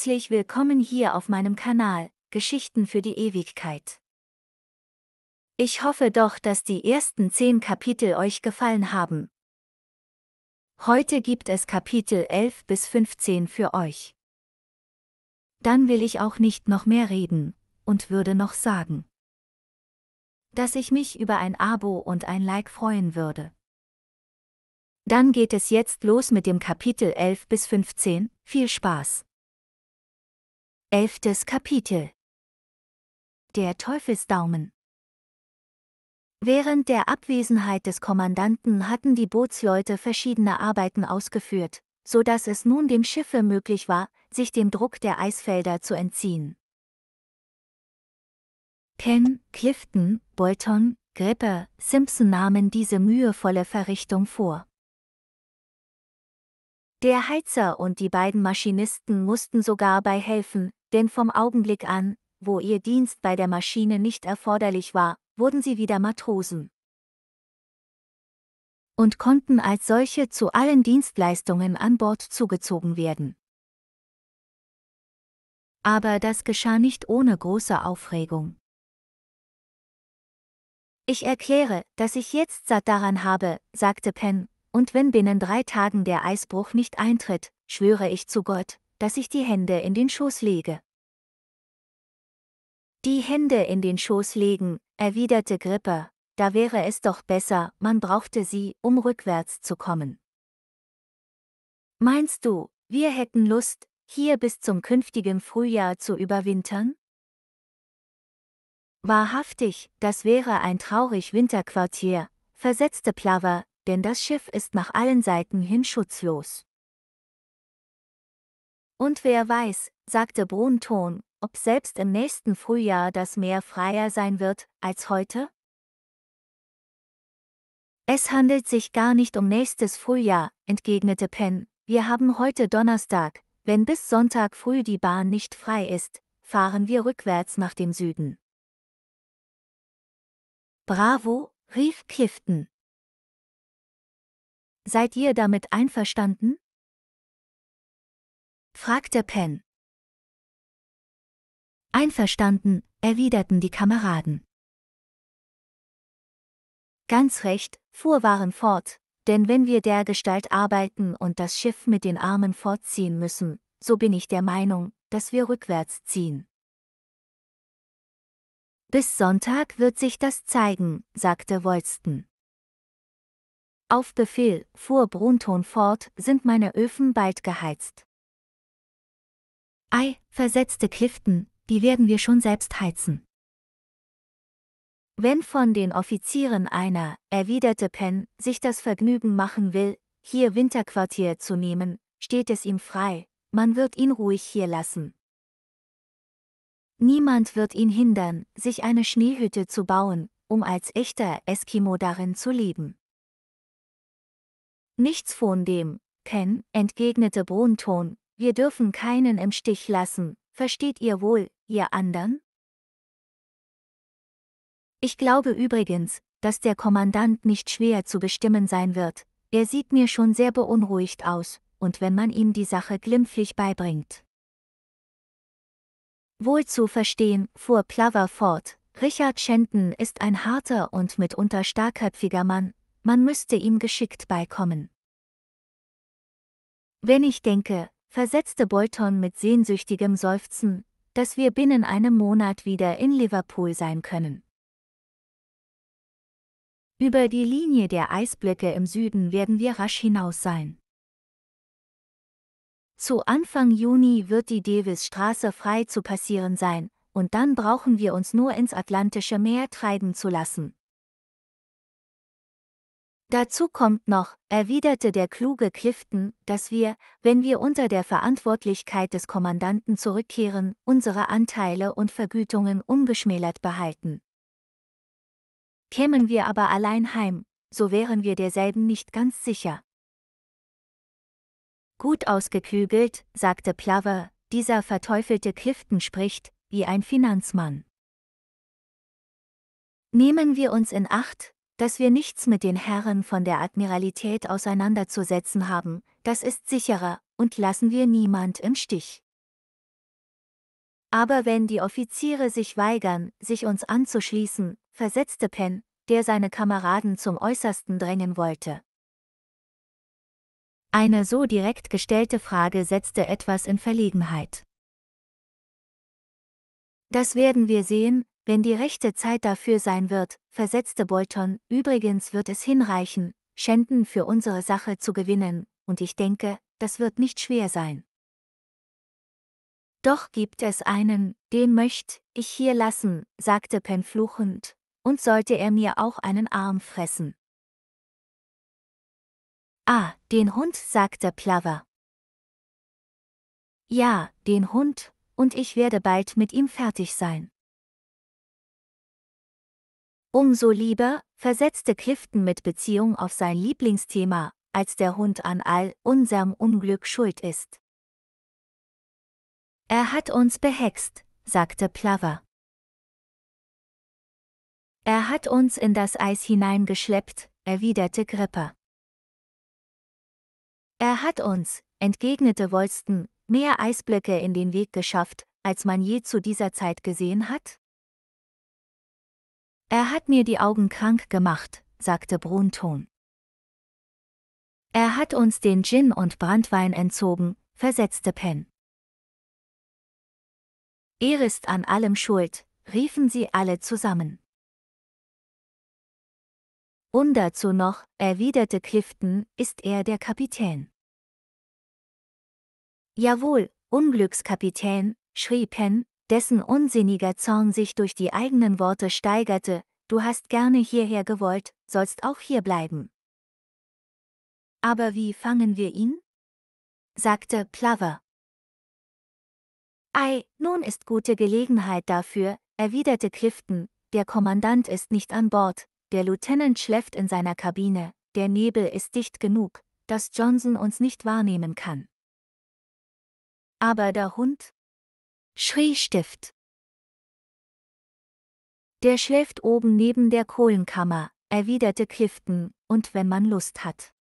Herzlich willkommen hier auf meinem Kanal, Geschichten für die Ewigkeit. Ich hoffe doch, dass die ersten zehn Kapitel euch gefallen haben. Heute gibt es Kapitel 11 bis 15 für euch. Dann will ich auch nicht noch mehr reden und würde noch sagen, dass ich mich über ein Abo und ein Like freuen würde. Dann geht es jetzt los mit dem Kapitel 11 bis 15, viel Spaß! Elftes Kapitel Der Teufelsdaumen Während der Abwesenheit des Kommandanten hatten die Bootsleute verschiedene Arbeiten ausgeführt, so dass es nun dem Schiffe möglich war, sich dem Druck der Eisfelder zu entziehen. Penn, Clifton, Bolton, Gripper, Simpson nahmen diese mühevolle Verrichtung vor. Der Heizer und die beiden Maschinisten mussten sogar bei helfen, denn vom Augenblick an, wo ihr Dienst bei der Maschine nicht erforderlich war, wurden sie wieder Matrosen. Und konnten als solche zu allen Dienstleistungen an Bord zugezogen werden. Aber das geschah nicht ohne große Aufregung. Ich erkläre, dass ich jetzt satt daran habe, sagte Penn, und wenn binnen drei Tagen der Eisbruch nicht eintritt, schwöre ich zu Gott, dass ich die Hände in den Schoß lege. Die Hände in den Schoß legen, erwiderte Gripper, da wäre es doch besser, man brauchte sie, um rückwärts zu kommen. Meinst du, wir hätten Lust, hier bis zum künftigen Frühjahr zu überwintern? Wahrhaftig, das wäre ein traurig Winterquartier, versetzte Plover, denn das Schiff ist nach allen Seiten hin schutzlos. Und wer weiß, sagte Brunton, ob selbst im nächsten Frühjahr das Meer freier sein wird, als heute? Es handelt sich gar nicht um nächstes Frühjahr, entgegnete Penn, wir haben heute Donnerstag, wenn bis Sonntag früh die Bahn nicht frei ist, fahren wir rückwärts nach dem Süden. Bravo, rief Clifton. Seid ihr damit einverstanden? fragte Penn. Einverstanden, erwiderten die Kameraden. Ganz recht, fuhr Waren fort, denn wenn wir dergestalt arbeiten und das Schiff mit den Armen fortziehen müssen, so bin ich der Meinung, dass wir rückwärts ziehen. Bis Sonntag wird sich das zeigen, sagte Wolsten. Auf Befehl, fuhr Brunton fort, sind meine Öfen bald geheizt. Ei, versetzte Clifton, die werden wir schon selbst heizen. Wenn von den Offizieren einer, erwiderte Penn, sich das Vergnügen machen will, hier Winterquartier zu nehmen, steht es ihm frei, man wird ihn ruhig hier lassen. Niemand wird ihn hindern, sich eine Schneehütte zu bauen, um als echter Eskimo darin zu leben. Nichts von dem, Penn, entgegnete Brunton, wir dürfen keinen im Stich lassen, versteht ihr wohl, ihr anderen? Ich glaube übrigens, dass der Kommandant nicht schwer zu bestimmen sein wird, er sieht mir schon sehr beunruhigt aus, und wenn man ihm die Sache glimpflich beibringt. Wohl zu verstehen, fuhr Plover fort, Richard Shenton ist ein harter und mitunter starkköpfiger Mann, man müsste ihm geschickt beikommen. Wenn ich denke, versetzte Bolton mit sehnsüchtigem Seufzen, dass wir binnen einem Monat wieder in Liverpool sein können. Über die Linie der Eisblöcke im Süden werden wir rasch hinaus sein. Zu Anfang Juni wird die Davis-Straße frei zu passieren sein, und dann brauchen wir uns nur ins Atlantische Meer treiben zu lassen, Dazu kommt noch, erwiderte der kluge Clifton, dass wir, wenn wir unter der Verantwortlichkeit des Kommandanten zurückkehren, unsere Anteile und Vergütungen ungeschmälert behalten. Kämen wir aber allein heim, so wären wir derselben nicht ganz sicher. Gut ausgeklügelt, sagte Plover, dieser verteufelte Clifton spricht, wie ein Finanzmann. Nehmen wir uns in Acht, dass wir nichts mit den Herren von der Admiralität auseinanderzusetzen haben, das ist sicherer, und lassen wir niemand im Stich. Aber wenn die Offiziere sich weigern, sich uns anzuschließen, versetzte Penn, der seine Kameraden zum Äußersten drängen wollte. Eine so direkt gestellte Frage setzte etwas in Verlegenheit. Das werden wir sehen, wenn die rechte Zeit dafür sein wird, versetzte Bolton, übrigens wird es hinreichen, Schänden für unsere Sache zu gewinnen, und ich denke, das wird nicht schwer sein. Doch gibt es einen, den möcht ich hier lassen, sagte Penn fluchend, und sollte er mir auch einen Arm fressen. Ah, den Hund, sagte Plover. Ja, den Hund, und ich werde bald mit ihm fertig sein. Umso lieber, versetzte Clifton mit Beziehung auf sein Lieblingsthema, als der Hund an all unserem Unglück schuld ist. Er hat uns behext, sagte Plover. Er hat uns in das Eis hineingeschleppt, erwiderte Gripper. Er hat uns, entgegnete Wolston, mehr Eisblöcke in den Weg geschafft, als man je zu dieser Zeit gesehen hat? Er hat mir die Augen krank gemacht, sagte Brunton. Er hat uns den Gin und Brandwein entzogen, versetzte Penn. Er ist an allem schuld, riefen sie alle zusammen. Und dazu noch, erwiderte Clifton, ist er der Kapitän. Jawohl, Unglückskapitän, schrie Penn, dessen unsinniger Zorn sich durch die eigenen Worte steigerte, du hast gerne hierher gewollt, sollst auch hier bleiben. Aber wie fangen wir ihn? sagte Plover. Ei, nun ist gute Gelegenheit dafür, erwiderte Clifton, der Kommandant ist nicht an Bord, der Lieutenant schläft in seiner Kabine, der Nebel ist dicht genug, dass Johnson uns nicht wahrnehmen kann. Aber der Hund? schrie Stift. Der schläft oben neben der Kohlenkammer, erwiderte Clifton, und wenn man Lust hat.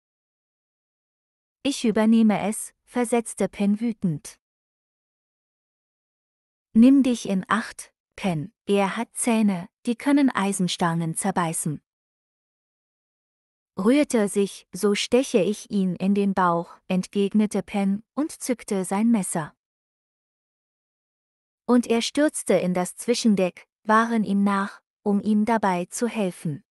Ich übernehme es, versetzte Penn wütend. Nimm dich in Acht, Penn, er hat Zähne, die können Eisenstangen zerbeißen. Rührt er sich, so steche ich ihn in den Bauch, entgegnete Penn und zückte sein Messer. Und er stürzte in das Zwischendeck, waren ihm nach, um ihm dabei zu helfen.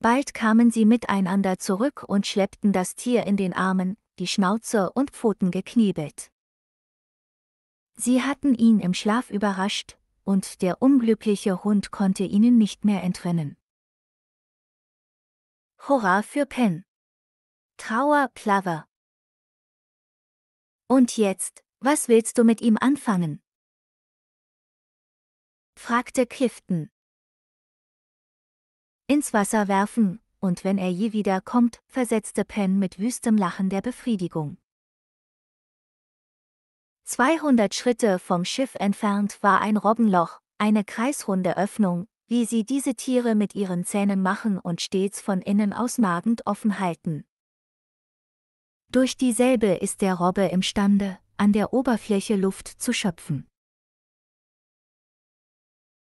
Bald kamen sie miteinander zurück und schleppten das Tier in den Armen, die Schnauze und Pfoten geknebelt. Sie hatten ihn im Schlaf überrascht, und der unglückliche Hund konnte ihnen nicht mehr entrinnen. Hurra für Penn! Trauer, Plover! Und jetzt, was willst du mit ihm anfangen? fragte Kiften. Ins Wasser werfen, und wenn er je wieder kommt, versetzte Penn mit wüstem Lachen der Befriedigung. 200 Schritte vom Schiff entfernt war ein Robbenloch, eine kreisrunde Öffnung, wie sie diese Tiere mit ihren Zähnen machen und stets von innen aus magend offen halten. Durch dieselbe ist der Robbe imstande, an der Oberfläche Luft zu schöpfen.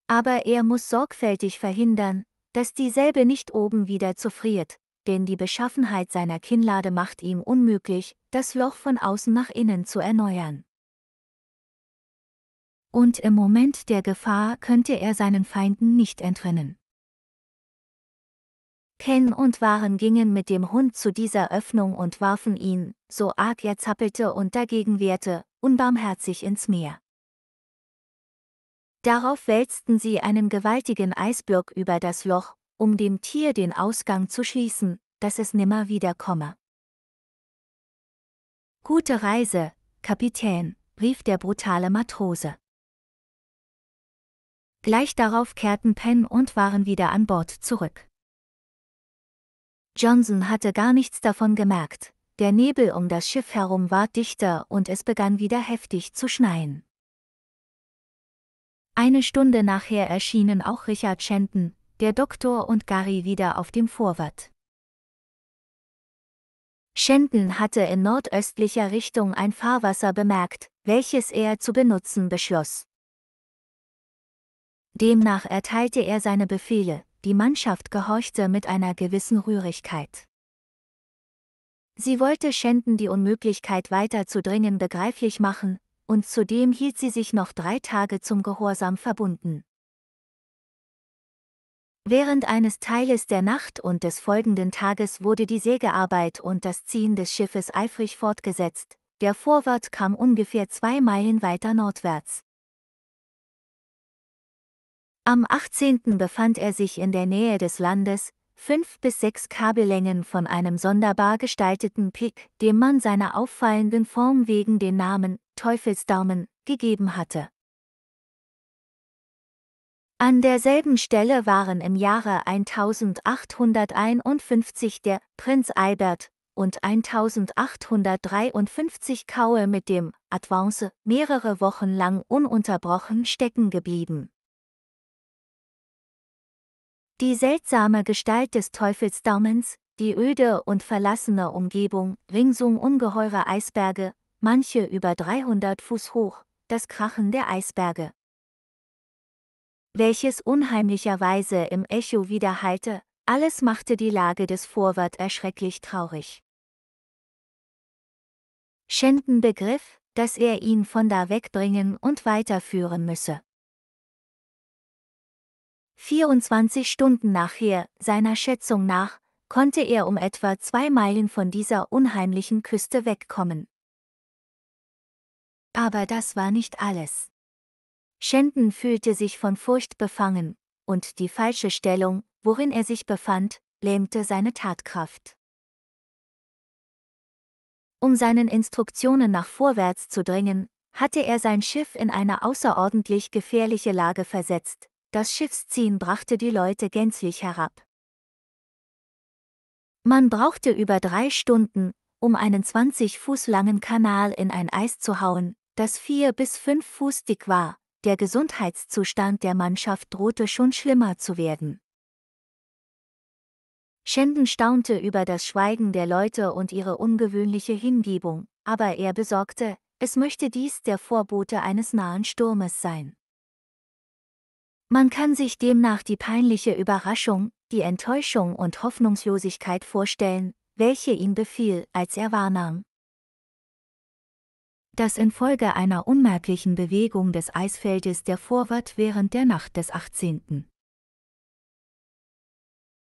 Aber er muss sorgfältig verhindern, dass dieselbe nicht oben wieder zufriert, denn die Beschaffenheit seiner Kinnlade macht ihm unmöglich, das Loch von außen nach innen zu erneuern. Und im Moment der Gefahr könnte er seinen Feinden nicht entrinnen. Ken und Waren gingen mit dem Hund zu dieser Öffnung und warfen ihn, so arg er zappelte und dagegen wehrte, unbarmherzig ins Meer. Darauf wälzten sie einen gewaltigen Eisblock über das Loch, um dem Tier den Ausgang zu schließen, dass es nimmer wiederkomme. Gute Reise, Kapitän, rief der brutale Matrose. Gleich darauf kehrten Penn und Waren wieder an Bord zurück. Johnson hatte gar nichts davon gemerkt, der Nebel um das Schiff herum ward dichter und es begann wieder heftig zu schneien. Eine Stunde nachher erschienen auch Richard Shenton, der Doktor und Gary wieder auf dem Vorwart. Shenton hatte in nordöstlicher Richtung ein Fahrwasser bemerkt, welches er zu benutzen beschloss. Demnach erteilte er seine Befehle, die Mannschaft gehorchte mit einer gewissen Rührigkeit. Sie wollte Schänden die Unmöglichkeit weiter zu dringen begreiflich machen, und zudem hielt sie sich noch drei Tage zum Gehorsam verbunden. Während eines Teiles der Nacht und des folgenden Tages wurde die Sägearbeit und das Ziehen des Schiffes eifrig fortgesetzt, der Vorwart kam ungefähr zwei Meilen weiter nordwärts. Am 18. befand er sich in der Nähe des Landes, fünf bis sechs Kabellängen von einem sonderbar gestalteten Pick, dem man seiner auffallenden Form wegen den Namen Teufelsdaumen gegeben hatte. An derselben Stelle waren im Jahre 1851 der Prinz Albert und 1853 Kaue mit dem Advance mehrere Wochen lang ununterbrochen stecken geblieben. Die seltsame Gestalt des Teufelsdaumens, die öde und verlassene Umgebung, ringsum ungeheure Eisberge, manche über 300 Fuß hoch, das Krachen der Eisberge. Welches unheimlicherweise im Echo widerhallte, alles machte die Lage des Vorwart erschrecklich traurig. Schänden begriff, dass er ihn von da wegbringen und weiterführen müsse. 24 Stunden nachher, seiner Schätzung nach, konnte er um etwa zwei Meilen von dieser unheimlichen Küste wegkommen. Aber das war nicht alles. Shendon fühlte sich von Furcht befangen, und die falsche Stellung, worin er sich befand, lähmte seine Tatkraft. Um seinen Instruktionen nach vorwärts zu dringen, hatte er sein Schiff in eine außerordentlich gefährliche Lage versetzt, das Schiffsziehen brachte die Leute gänzlich herab. Man brauchte über drei Stunden, um einen 20 Fuß langen Kanal in ein Eis zu hauen, das vier bis fünf Fuß dick war. Der Gesundheitszustand der Mannschaft drohte schon schlimmer zu werden. Shenden staunte über das Schweigen der Leute und ihre ungewöhnliche Hingebung, aber er besorgte, es möchte dies der Vorbote eines nahen Sturmes sein. Man kann sich demnach die peinliche Überraschung, die Enttäuschung und Hoffnungslosigkeit vorstellen, welche ihm befiel, als er wahrnahm, dass infolge einer unmerklichen Bewegung des Eisfeldes der Vorwart während der Nacht des 18.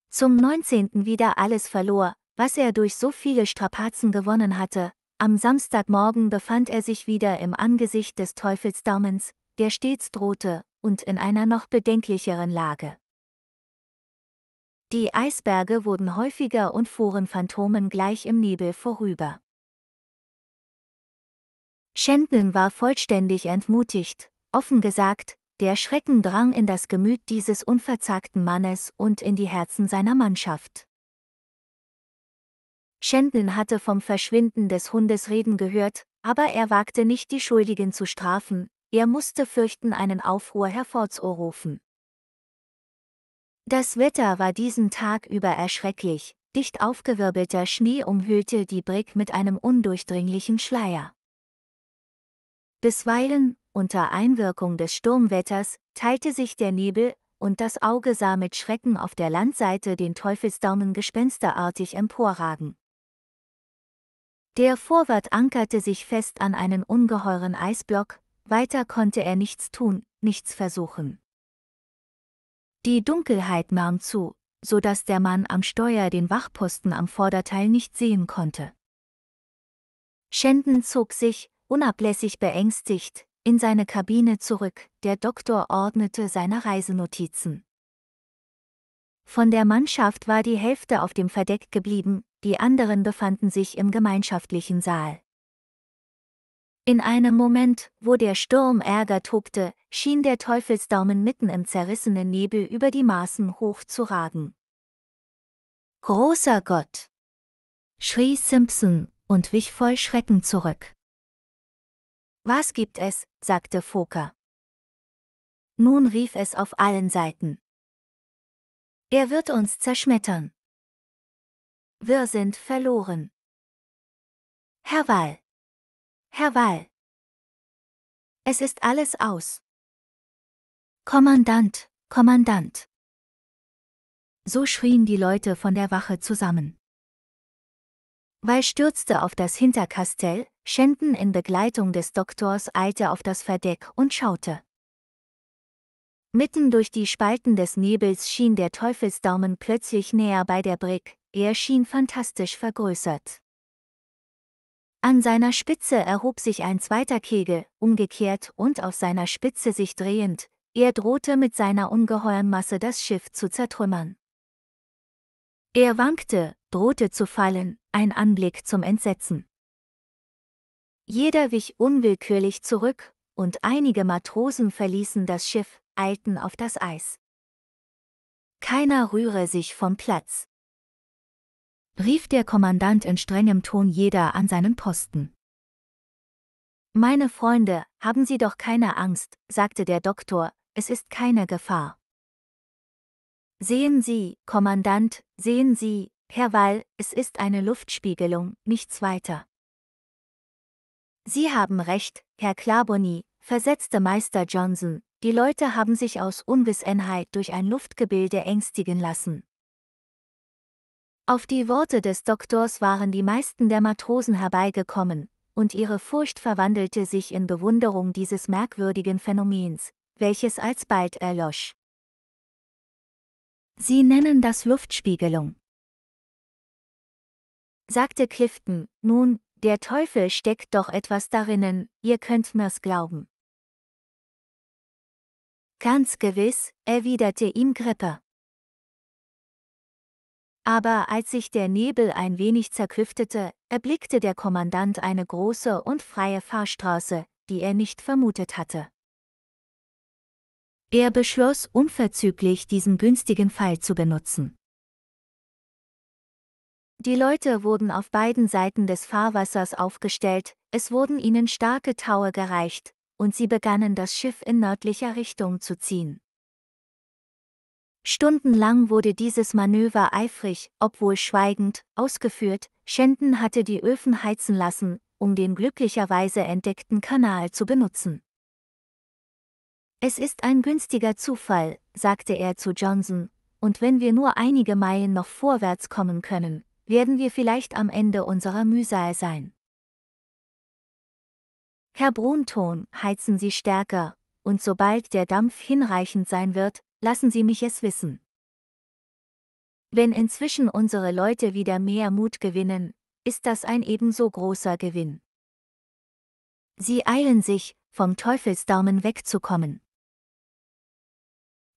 zum 19. wieder alles verlor, was er durch so viele Strapazen gewonnen hatte, am Samstagmorgen befand er sich wieder im Angesicht des Teufelsdaumens, der stets drohte, und in einer noch bedenklicheren Lage. Die Eisberge wurden häufiger und fuhren Phantomen gleich im Nebel vorüber. Shandon war vollständig entmutigt, offen gesagt, der Schrecken drang in das Gemüt dieses unverzagten Mannes und in die Herzen seiner Mannschaft. Shandon hatte vom Verschwinden des Hundes reden gehört, aber er wagte nicht die Schuldigen zu strafen, er musste fürchten einen Aufruhr hervorzurufen. Das Wetter war diesen Tag über erschrecklich, dicht aufgewirbelter Schnee umhüllte die Brick mit einem undurchdringlichen Schleier. Bisweilen, unter Einwirkung des Sturmwetters, teilte sich der Nebel, und das Auge sah mit Schrecken auf der Landseite den Teufelsdaumen gespensterartig emporragen. Der Vorwart ankerte sich fest an einen ungeheuren Eisblock, weiter konnte er nichts tun, nichts versuchen. Die Dunkelheit nahm zu, so dass der Mann am Steuer den Wachposten am Vorderteil nicht sehen konnte. Shenden zog sich, unablässig beängstigt, in seine Kabine zurück, der Doktor ordnete seine Reisenotizen. Von der Mannschaft war die Hälfte auf dem Verdeck geblieben, die anderen befanden sich im gemeinschaftlichen Saal. In einem Moment, wo der Sturm Ärger tobte, schien der Teufelsdaumen mitten im zerrissenen Nebel über die Maßen hoch zu ragen. Großer Gott! schrie Simpson und wich voll Schrecken zurück. Was gibt es? sagte Foker. Nun rief es auf allen Seiten. Er wird uns zerschmettern. Wir sind verloren. Herr Wall. Herr Wall. Es ist alles aus. Kommandant, Kommandant. So schrien die Leute von der Wache zusammen. Wall stürzte auf das Hinterkastell, Schenden in Begleitung des Doktors eilte auf das Verdeck und schaute. Mitten durch die Spalten des Nebels schien der Teufelsdaumen plötzlich näher bei der Brick, er schien fantastisch vergrößert. An seiner Spitze erhob sich ein zweiter Kegel, umgekehrt und auf seiner Spitze sich drehend, er drohte mit seiner ungeheuren Masse das Schiff zu zertrümmern. Er wankte, drohte zu fallen, ein Anblick zum Entsetzen. Jeder wich unwillkürlich zurück, und einige Matrosen verließen das Schiff, eilten auf das Eis. Keiner rühre sich vom Platz rief der Kommandant in strengem Ton jeder an seinen Posten. Meine Freunde, haben Sie doch keine Angst, sagte der Doktor, es ist keine Gefahr. Sehen Sie, Kommandant, sehen Sie, Herr Wall, es ist eine Luftspiegelung, nichts weiter. Sie haben recht, Herr Klaboni, versetzte Meister Johnson, die Leute haben sich aus Unwissenheit durch ein Luftgebilde ängstigen lassen. Auf die Worte des Doktors waren die meisten der Matrosen herbeigekommen, und ihre Furcht verwandelte sich in Bewunderung dieses merkwürdigen Phänomens, welches alsbald erlosch. Sie nennen das Luftspiegelung, sagte Clifton, nun, der Teufel steckt doch etwas darinnen, ihr könnt mir's glauben. Ganz gewiss, erwiderte ihm Gripper. Aber als sich der Nebel ein wenig zerklüftete, erblickte der Kommandant eine große und freie Fahrstraße, die er nicht vermutet hatte. Er beschloss unverzüglich, diesen günstigen Fall zu benutzen. Die Leute wurden auf beiden Seiten des Fahrwassers aufgestellt, es wurden ihnen starke Taue gereicht, und sie begannen das Schiff in nördlicher Richtung zu ziehen. Stundenlang wurde dieses Manöver eifrig, obwohl schweigend, ausgeführt, Shenden hatte die Öfen heizen lassen, um den glücklicherweise entdeckten Kanal zu benutzen. Es ist ein günstiger Zufall, sagte er zu Johnson, und wenn wir nur einige Meilen noch vorwärts kommen können, werden wir vielleicht am Ende unserer Mühsal sein. Herr Brunton, heizen Sie stärker, und sobald der Dampf hinreichend sein wird, lassen Sie mich es wissen. Wenn inzwischen unsere Leute wieder mehr Mut gewinnen, ist das ein ebenso großer Gewinn. Sie eilen sich, vom Teufelsdaumen wegzukommen.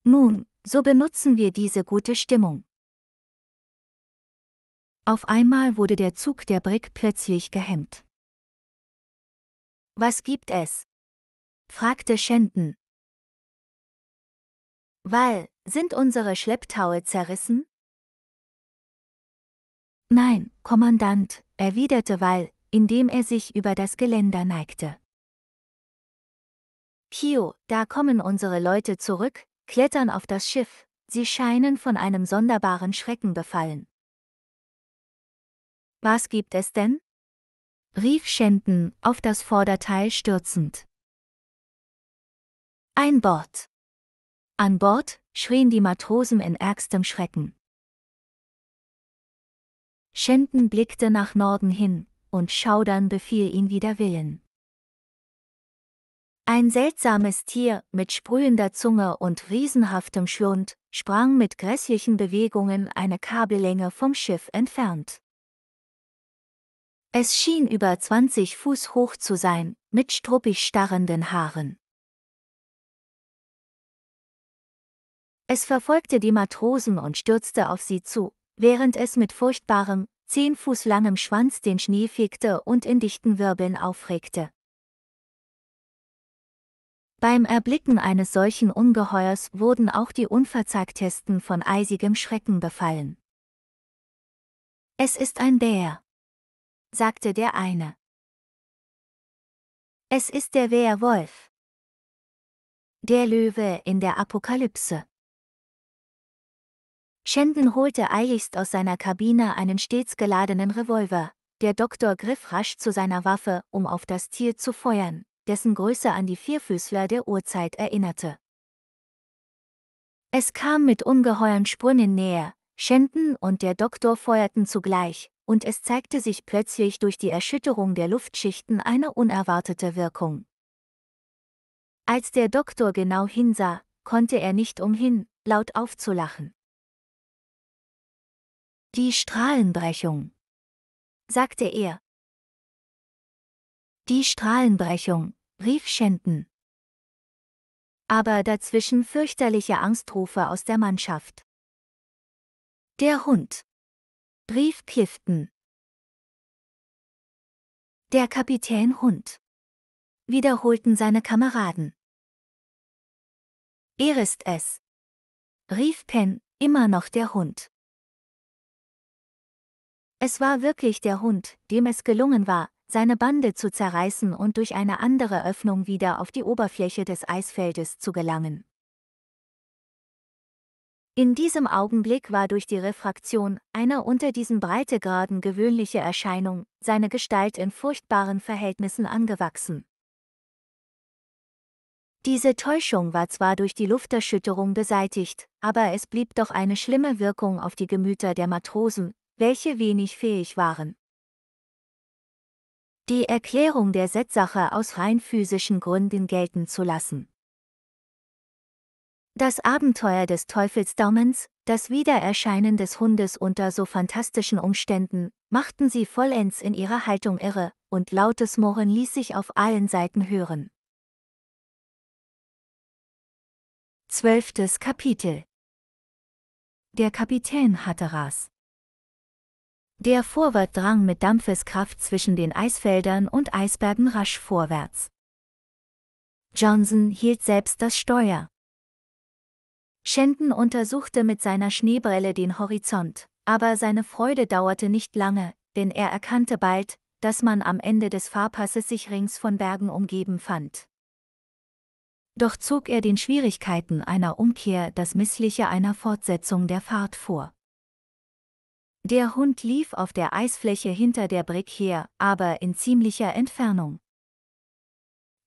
Nun, so benutzen wir diese gute Stimmung. Auf einmal wurde der Zug der Brick plötzlich gehemmt. Was gibt es? fragte Shenton, weil, sind unsere Schlepptaue zerrissen? Nein, Kommandant, erwiderte Wall, indem er sich über das Geländer neigte. Kio, da kommen unsere Leute zurück, klettern auf das Schiff, sie scheinen von einem sonderbaren Schrecken befallen. Was gibt es denn? rief Schenten, auf das Vorderteil stürzend. Ein Bord. An Bord, schrien die Matrosen in ärgstem Schrecken. Shenden blickte nach Norden hin, und Schaudern befiel ihn wider Willen. Ein seltsames Tier, mit sprühender Zunge und riesenhaftem Schlund, sprang mit grässlichen Bewegungen eine Kabellänge vom Schiff entfernt. Es schien über 20 Fuß hoch zu sein, mit struppig starrenden Haaren. Es verfolgte die Matrosen und stürzte auf sie zu, während es mit furchtbarem, zehn Fuß langem Schwanz den Schnee fegte und in dichten Wirbeln aufregte. Beim Erblicken eines solchen Ungeheuers wurden auch die Unverzeigtesten von eisigem Schrecken befallen. Es ist ein Bär, sagte der eine. Es ist der Wehrwolf. Der Löwe in der Apokalypse. Shenden holte eiligst aus seiner Kabine einen stets geladenen Revolver. Der Doktor griff rasch zu seiner Waffe, um auf das Tier zu feuern, dessen Größe an die Vierfüßler der Urzeit erinnerte. Es kam mit ungeheuren Sprüngen näher, Shenden und der Doktor feuerten zugleich, und es zeigte sich plötzlich durch die Erschütterung der Luftschichten eine unerwartete Wirkung. Als der Doktor genau hinsah, konnte er nicht umhin, laut aufzulachen. Die Strahlenbrechung, sagte er. Die Strahlenbrechung, rief Schenten. Aber dazwischen fürchterliche Angstrufe aus der Mannschaft. Der Hund, rief Clifton. Der Kapitän Hund, wiederholten seine Kameraden. Er ist es, rief Penn, immer noch der Hund. Es war wirklich der Hund, dem es gelungen war, seine Bande zu zerreißen und durch eine andere Öffnung wieder auf die Oberfläche des Eisfeldes zu gelangen. In diesem Augenblick war durch die Refraktion einer unter diesen Breitegraden gewöhnliche Erscheinung, seine Gestalt in furchtbaren Verhältnissen angewachsen. Diese Täuschung war zwar durch die Lufterschütterung beseitigt, aber es blieb doch eine schlimme Wirkung auf die Gemüter der Matrosen, welche wenig fähig waren. Die Erklärung der Setzache aus rein physischen Gründen gelten zu lassen. Das Abenteuer des Teufelsdaumens, das Wiedererscheinen des Hundes unter so fantastischen Umständen, machten sie vollends in ihrer Haltung irre, und lautes Murren ließ sich auf allen Seiten hören. Zwölftes Kapitel Der Kapitän hatte Ras. Der Vorwart drang mit Dampfeskraft zwischen den Eisfeldern und Eisbergen rasch vorwärts. Johnson hielt selbst das Steuer. Shenton untersuchte mit seiner Schneebrille den Horizont, aber seine Freude dauerte nicht lange, denn er erkannte bald, dass man am Ende des Fahrpasses sich rings von Bergen umgeben fand. Doch zog er den Schwierigkeiten einer Umkehr das Missliche einer Fortsetzung der Fahrt vor. Der Hund lief auf der Eisfläche hinter der Brick her, aber in ziemlicher Entfernung.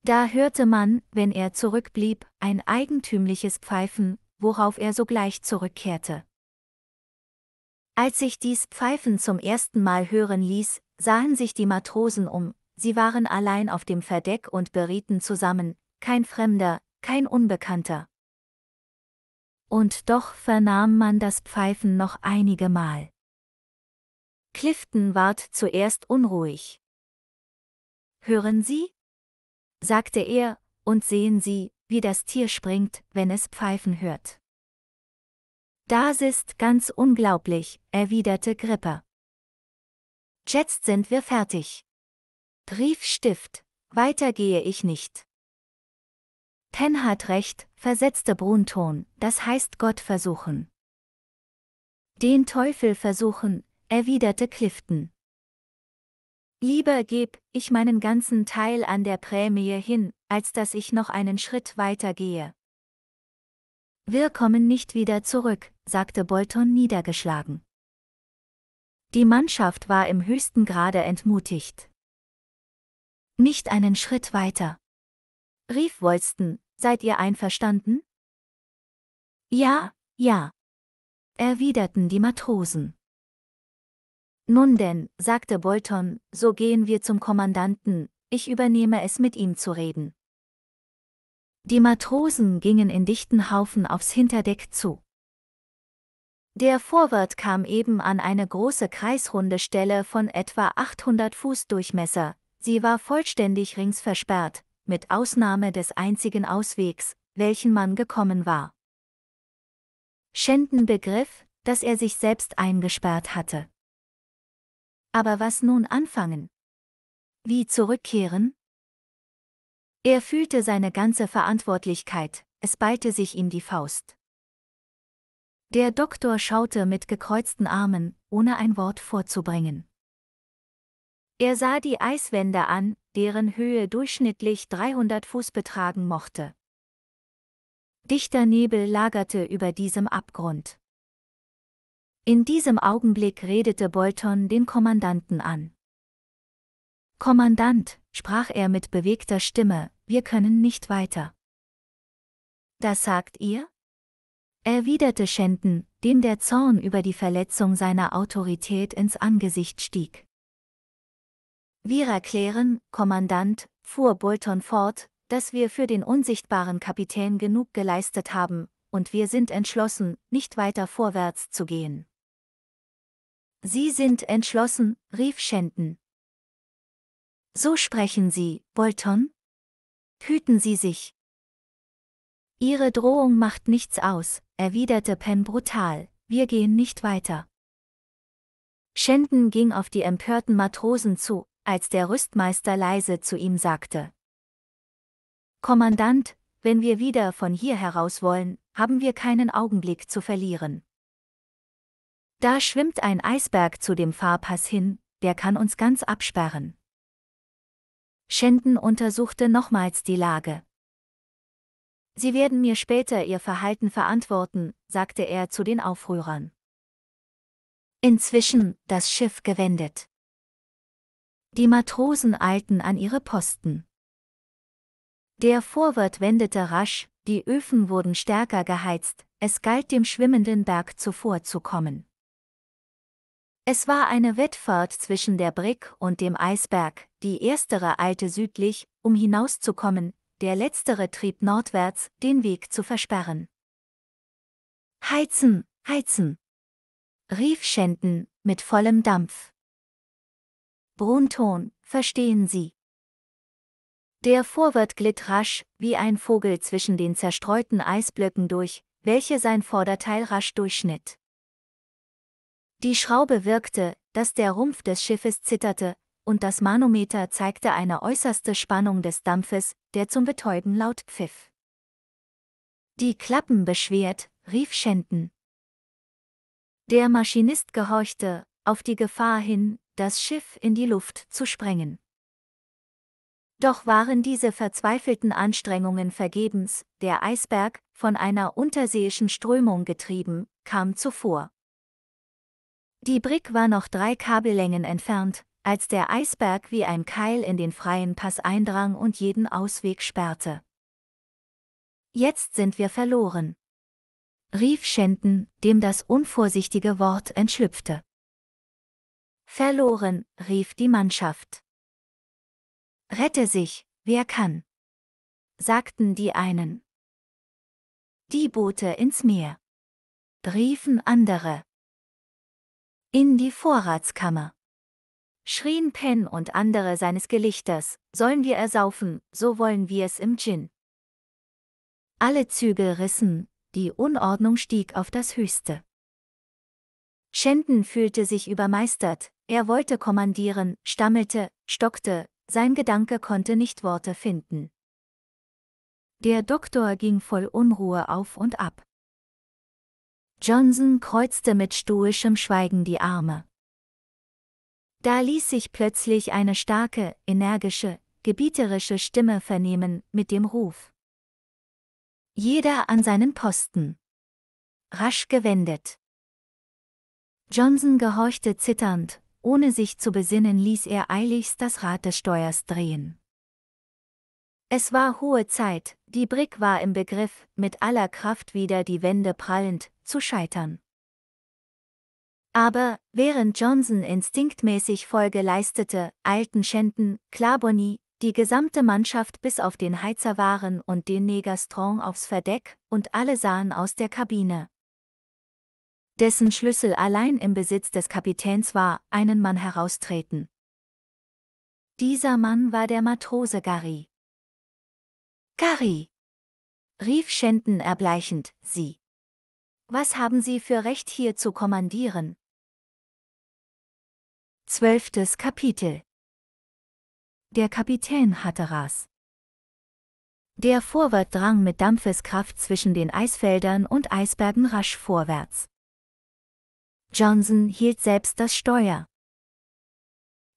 Da hörte man, wenn er zurückblieb, ein eigentümliches Pfeifen, worauf er sogleich zurückkehrte. Als sich dies Pfeifen zum ersten Mal hören ließ, sahen sich die Matrosen um, sie waren allein auf dem Verdeck und berieten zusammen, kein Fremder, kein Unbekannter. Und doch vernahm man das Pfeifen noch einige Mal. Clifton ward zuerst unruhig. Hören Sie? sagte er, und sehen Sie, wie das Tier springt, wenn es Pfeifen hört. Das ist ganz unglaublich, erwiderte Gripper. Jetzt sind wir fertig. Rief Stift, weiter gehe ich nicht. Penn hat recht, versetzte Brunton, das heißt Gott versuchen. Den Teufel versuchen, erwiderte Clifton. Lieber geb ich meinen ganzen Teil an der Prämie hin, als dass ich noch einen Schritt weiter gehe. Wir kommen nicht wieder zurück, sagte Bolton niedergeschlagen. Die Mannschaft war im höchsten Grade entmutigt. Nicht einen Schritt weiter. Rief Wolston, seid ihr einverstanden? Ja, ja. Erwiderten die Matrosen. Nun denn, sagte Bolton, so gehen wir zum Kommandanten, ich übernehme es mit ihm zu reden. Die Matrosen gingen in dichten Haufen aufs Hinterdeck zu. Der Vorwart kam eben an eine große kreisrunde Stelle von etwa 800 Fuß Durchmesser, sie war vollständig rings versperrt, mit Ausnahme des einzigen Auswegs, welchen man gekommen war. Schenden begriff, dass er sich selbst eingesperrt hatte. Aber was nun anfangen? Wie zurückkehren? Er fühlte seine ganze Verantwortlichkeit, es ballte sich ihm die Faust. Der Doktor schaute mit gekreuzten Armen, ohne ein Wort vorzubringen. Er sah die Eiswände an, deren Höhe durchschnittlich 300 Fuß betragen mochte. Dichter Nebel lagerte über diesem Abgrund. In diesem Augenblick redete Bolton den Kommandanten an. Kommandant, sprach er mit bewegter Stimme, wir können nicht weiter. Das sagt ihr? erwiderte Shenden, dem der Zorn über die Verletzung seiner Autorität ins Angesicht stieg. Wir erklären, Kommandant, fuhr Bolton fort, dass wir für den unsichtbaren Kapitän genug geleistet haben, und wir sind entschlossen, nicht weiter vorwärts zu gehen. Sie sind entschlossen, rief Shenton. So sprechen Sie, Bolton? Hüten Sie sich. Ihre Drohung macht nichts aus, erwiderte Penn brutal, wir gehen nicht weiter. Shenton ging auf die empörten Matrosen zu, als der Rüstmeister leise zu ihm sagte. Kommandant, wenn wir wieder von hier heraus wollen, haben wir keinen Augenblick zu verlieren. Da schwimmt ein Eisberg zu dem Fahrpass hin, der kann uns ganz absperren. Shenden untersuchte nochmals die Lage. Sie werden mir später ihr Verhalten verantworten, sagte er zu den Aufrührern. Inzwischen das Schiff gewendet. Die Matrosen eilten an ihre Posten. Der Vorwärts wendete rasch, die Öfen wurden stärker geheizt, es galt dem schwimmenden Berg zuvorzukommen. Es war eine Wettfahrt zwischen der Brick und dem Eisberg, die erstere eilte südlich, um hinauszukommen, der letztere trieb nordwärts, den Weg zu versperren. Heizen, heizen! rief Schenden mit vollem Dampf. Brunton, verstehen Sie. Der Vorwärts glitt rasch, wie ein Vogel zwischen den zerstreuten Eisblöcken durch, welche sein Vorderteil rasch durchschnitt. Die Schraube wirkte, dass der Rumpf des Schiffes zitterte, und das Manometer zeigte eine äußerste Spannung des Dampfes, der zum Betäuben laut pfiff. Die Klappen beschwert, rief Schenten. Der Maschinist gehorchte, auf die Gefahr hin, das Schiff in die Luft zu sprengen. Doch waren diese verzweifelten Anstrengungen vergebens, der Eisberg, von einer unterseeischen Strömung getrieben, kam zuvor. Die Brick war noch drei Kabellängen entfernt, als der Eisberg wie ein Keil in den freien Pass eindrang und jeden Ausweg sperrte. Jetzt sind wir verloren, rief Schenten, dem das unvorsichtige Wort entschlüpfte. Verloren, rief die Mannschaft. Rette sich, wer kann, sagten die einen. Die Boote ins Meer, riefen andere. In die Vorratskammer. Schrien Penn und andere seines Gelichters, sollen wir ersaufen, so wollen wir es im Gin. Alle Zügel rissen, die Unordnung stieg auf das Höchste. Schenden fühlte sich übermeistert, er wollte kommandieren, stammelte, stockte, sein Gedanke konnte nicht Worte finden. Der Doktor ging voll Unruhe auf und ab. Johnson kreuzte mit stoischem Schweigen die Arme. Da ließ sich plötzlich eine starke, energische, gebieterische Stimme vernehmen mit dem Ruf. Jeder an seinen Posten. Rasch gewendet. Johnson gehorchte zitternd, ohne sich zu besinnen ließ er eiligst das Rad des Steuers drehen. Es war hohe Zeit, die Brick war im Begriff, mit aller Kraft wieder die Wände prallend, zu scheitern. Aber, während Johnson instinktmäßig Folge leistete, eilten Shenton, Klaboni, die gesamte Mannschaft bis auf den Heizerwaren und den Neger Strong aufs Verdeck, und alle sahen aus der Kabine. Dessen Schlüssel allein im Besitz des Kapitäns war, einen Mann heraustreten. Dieser Mann war der Matrose Gary. Gary! rief Shenton erbleichend, Sie. Was haben Sie für Recht hier zu kommandieren? Zwölftes Kapitel Der Kapitän hatte Ras. Der Vorwärts drang mit Dampfeskraft zwischen den Eisfeldern und Eisbergen rasch vorwärts. Johnson hielt selbst das Steuer.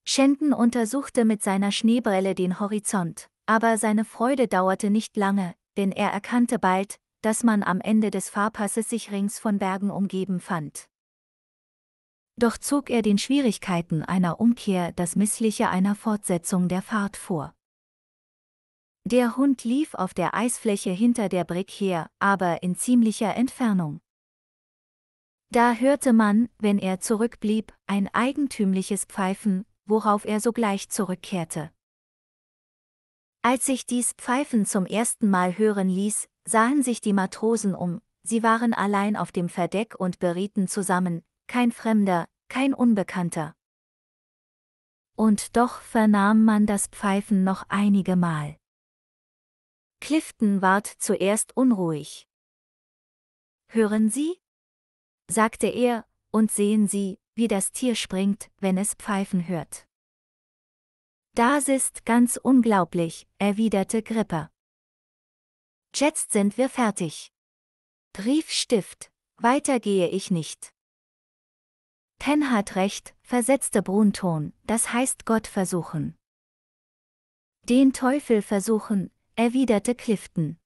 Shenton untersuchte mit seiner Schneebrille den Horizont. Aber seine Freude dauerte nicht lange, denn er erkannte bald, dass man am Ende des Fahrpasses sich rings von Bergen umgeben fand. Doch zog er den Schwierigkeiten einer Umkehr das Missliche einer Fortsetzung der Fahrt vor. Der Hund lief auf der Eisfläche hinter der Brick her, aber in ziemlicher Entfernung. Da hörte man, wenn er zurückblieb, ein eigentümliches Pfeifen, worauf er sogleich zurückkehrte. Als sich dies Pfeifen zum ersten Mal hören ließ, sahen sich die Matrosen um, sie waren allein auf dem Verdeck und berieten zusammen, kein Fremder, kein Unbekannter. Und doch vernahm man das Pfeifen noch einige Mal. Clifton ward zuerst unruhig. Hören Sie? sagte er, und sehen Sie, wie das Tier springt, wenn es Pfeifen hört. Das ist ganz unglaublich, erwiderte Gripper. Jetzt sind wir fertig. Rief Stift, weiter gehe ich nicht. Penn hat recht, versetzte Brunton, das heißt Gott versuchen. Den Teufel versuchen, erwiderte Clifton.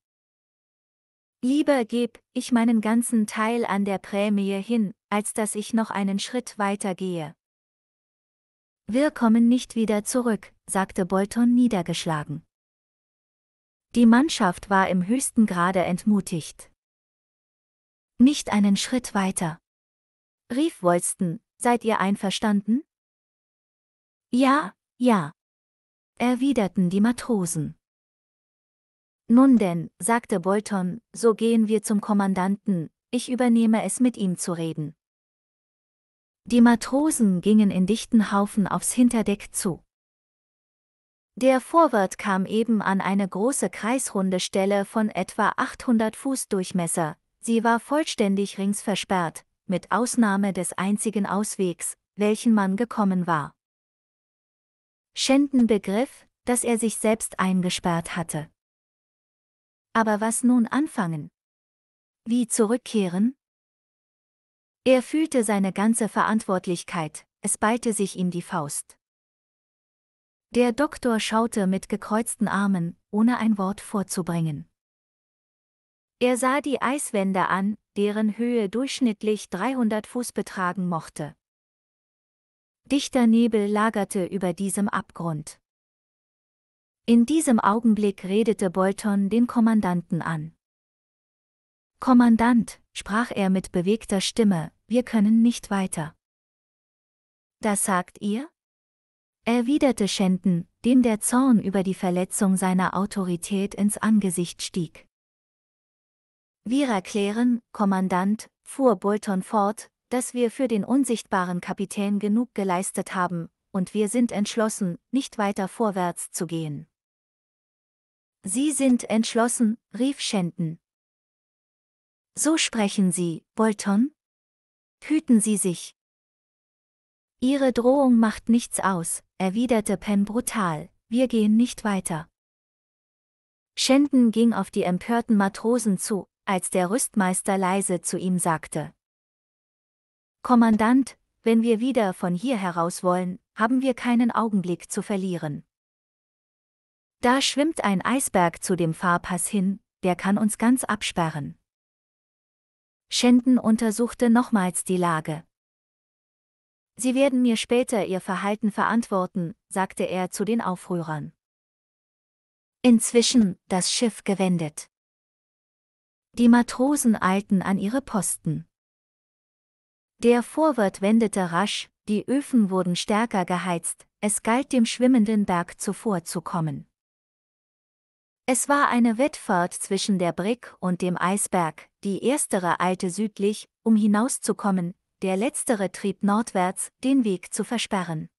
Lieber geb ich meinen ganzen Teil an der Prämie hin, als dass ich noch einen Schritt weiter gehe. Wir kommen nicht wieder zurück, sagte Bolton niedergeschlagen. Die Mannschaft war im höchsten Grade entmutigt. Nicht einen Schritt weiter. Rief Wolston, seid ihr einverstanden? Ja, ja. Erwiderten die Matrosen. Nun denn, sagte Bolton, so gehen wir zum Kommandanten, ich übernehme es mit ihm zu reden. Die Matrosen gingen in dichten Haufen aufs Hinterdeck zu. Der Vorwart kam eben an eine große kreisrunde Stelle von etwa 800 Fuß Durchmesser, sie war vollständig rings versperrt, mit Ausnahme des einzigen Auswegs, welchen man gekommen war. Schänden begriff, dass er sich selbst eingesperrt hatte. Aber was nun anfangen? Wie zurückkehren? Er fühlte seine ganze Verantwortlichkeit, es ballte sich ihm die Faust. Der Doktor schaute mit gekreuzten Armen, ohne ein Wort vorzubringen. Er sah die Eiswände an, deren Höhe durchschnittlich 300 Fuß betragen mochte. Dichter Nebel lagerte über diesem Abgrund. In diesem Augenblick redete Bolton den Kommandanten an. Kommandant, sprach er mit bewegter Stimme, wir können nicht weiter. Das sagt ihr? erwiderte Shenton, dem der Zorn über die Verletzung seiner Autorität ins Angesicht stieg. Wir erklären, Kommandant, fuhr Bolton fort, dass wir für den unsichtbaren Kapitän genug geleistet haben, und wir sind entschlossen, nicht weiter vorwärts zu gehen. Sie sind entschlossen, rief Shenton. So sprechen Sie, Bolton? Hüten Sie sich. Ihre Drohung macht nichts aus, erwiderte Penn brutal, wir gehen nicht weiter. Shenden ging auf die empörten Matrosen zu, als der Rüstmeister leise zu ihm sagte. Kommandant, wenn wir wieder von hier heraus wollen, haben wir keinen Augenblick zu verlieren. Da schwimmt ein Eisberg zu dem Fahrpass hin, der kann uns ganz absperren. Shindon untersuchte nochmals die Lage. Sie werden mir später ihr Verhalten verantworten, sagte er zu den Aufrührern. Inzwischen das Schiff gewendet. Die Matrosen eilten an ihre Posten. Der Vorwärts wendete rasch, die Öfen wurden stärker geheizt, es galt dem schwimmenden Berg zuvorzukommen. Es war eine Wettfahrt zwischen der Brick und dem Eisberg, die erstere eilte südlich, um hinauszukommen, der letztere trieb nordwärts, den Weg zu versperren.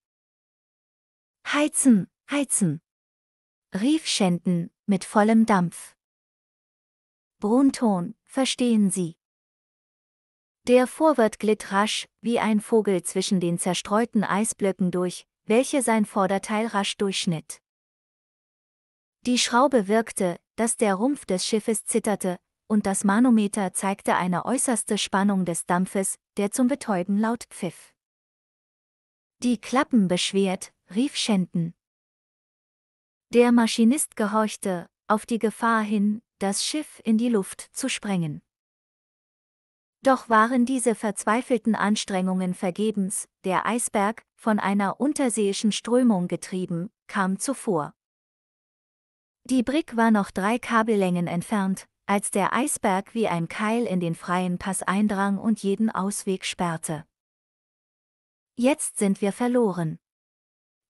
Heizen, heizen! rief Schenden mit vollem Dampf. Brunton, verstehen Sie. Der Vorwärts glitt rasch, wie ein Vogel zwischen den zerstreuten Eisblöcken durch, welche sein Vorderteil rasch durchschnitt. Die Schraube wirkte, dass der Rumpf des Schiffes zitterte, und das Manometer zeigte eine äußerste Spannung des Dampfes, der zum Betäuben laut pfiff. Die Klappen beschwert, rief Schenten. Der Maschinist gehorchte, auf die Gefahr hin, das Schiff in die Luft zu sprengen. Doch waren diese verzweifelten Anstrengungen vergebens, der Eisberg, von einer unterseeischen Strömung getrieben, kam zuvor. Die Brick war noch drei Kabellängen entfernt, als der Eisberg wie ein Keil in den freien Pass eindrang und jeden Ausweg sperrte. Jetzt sind wir verloren,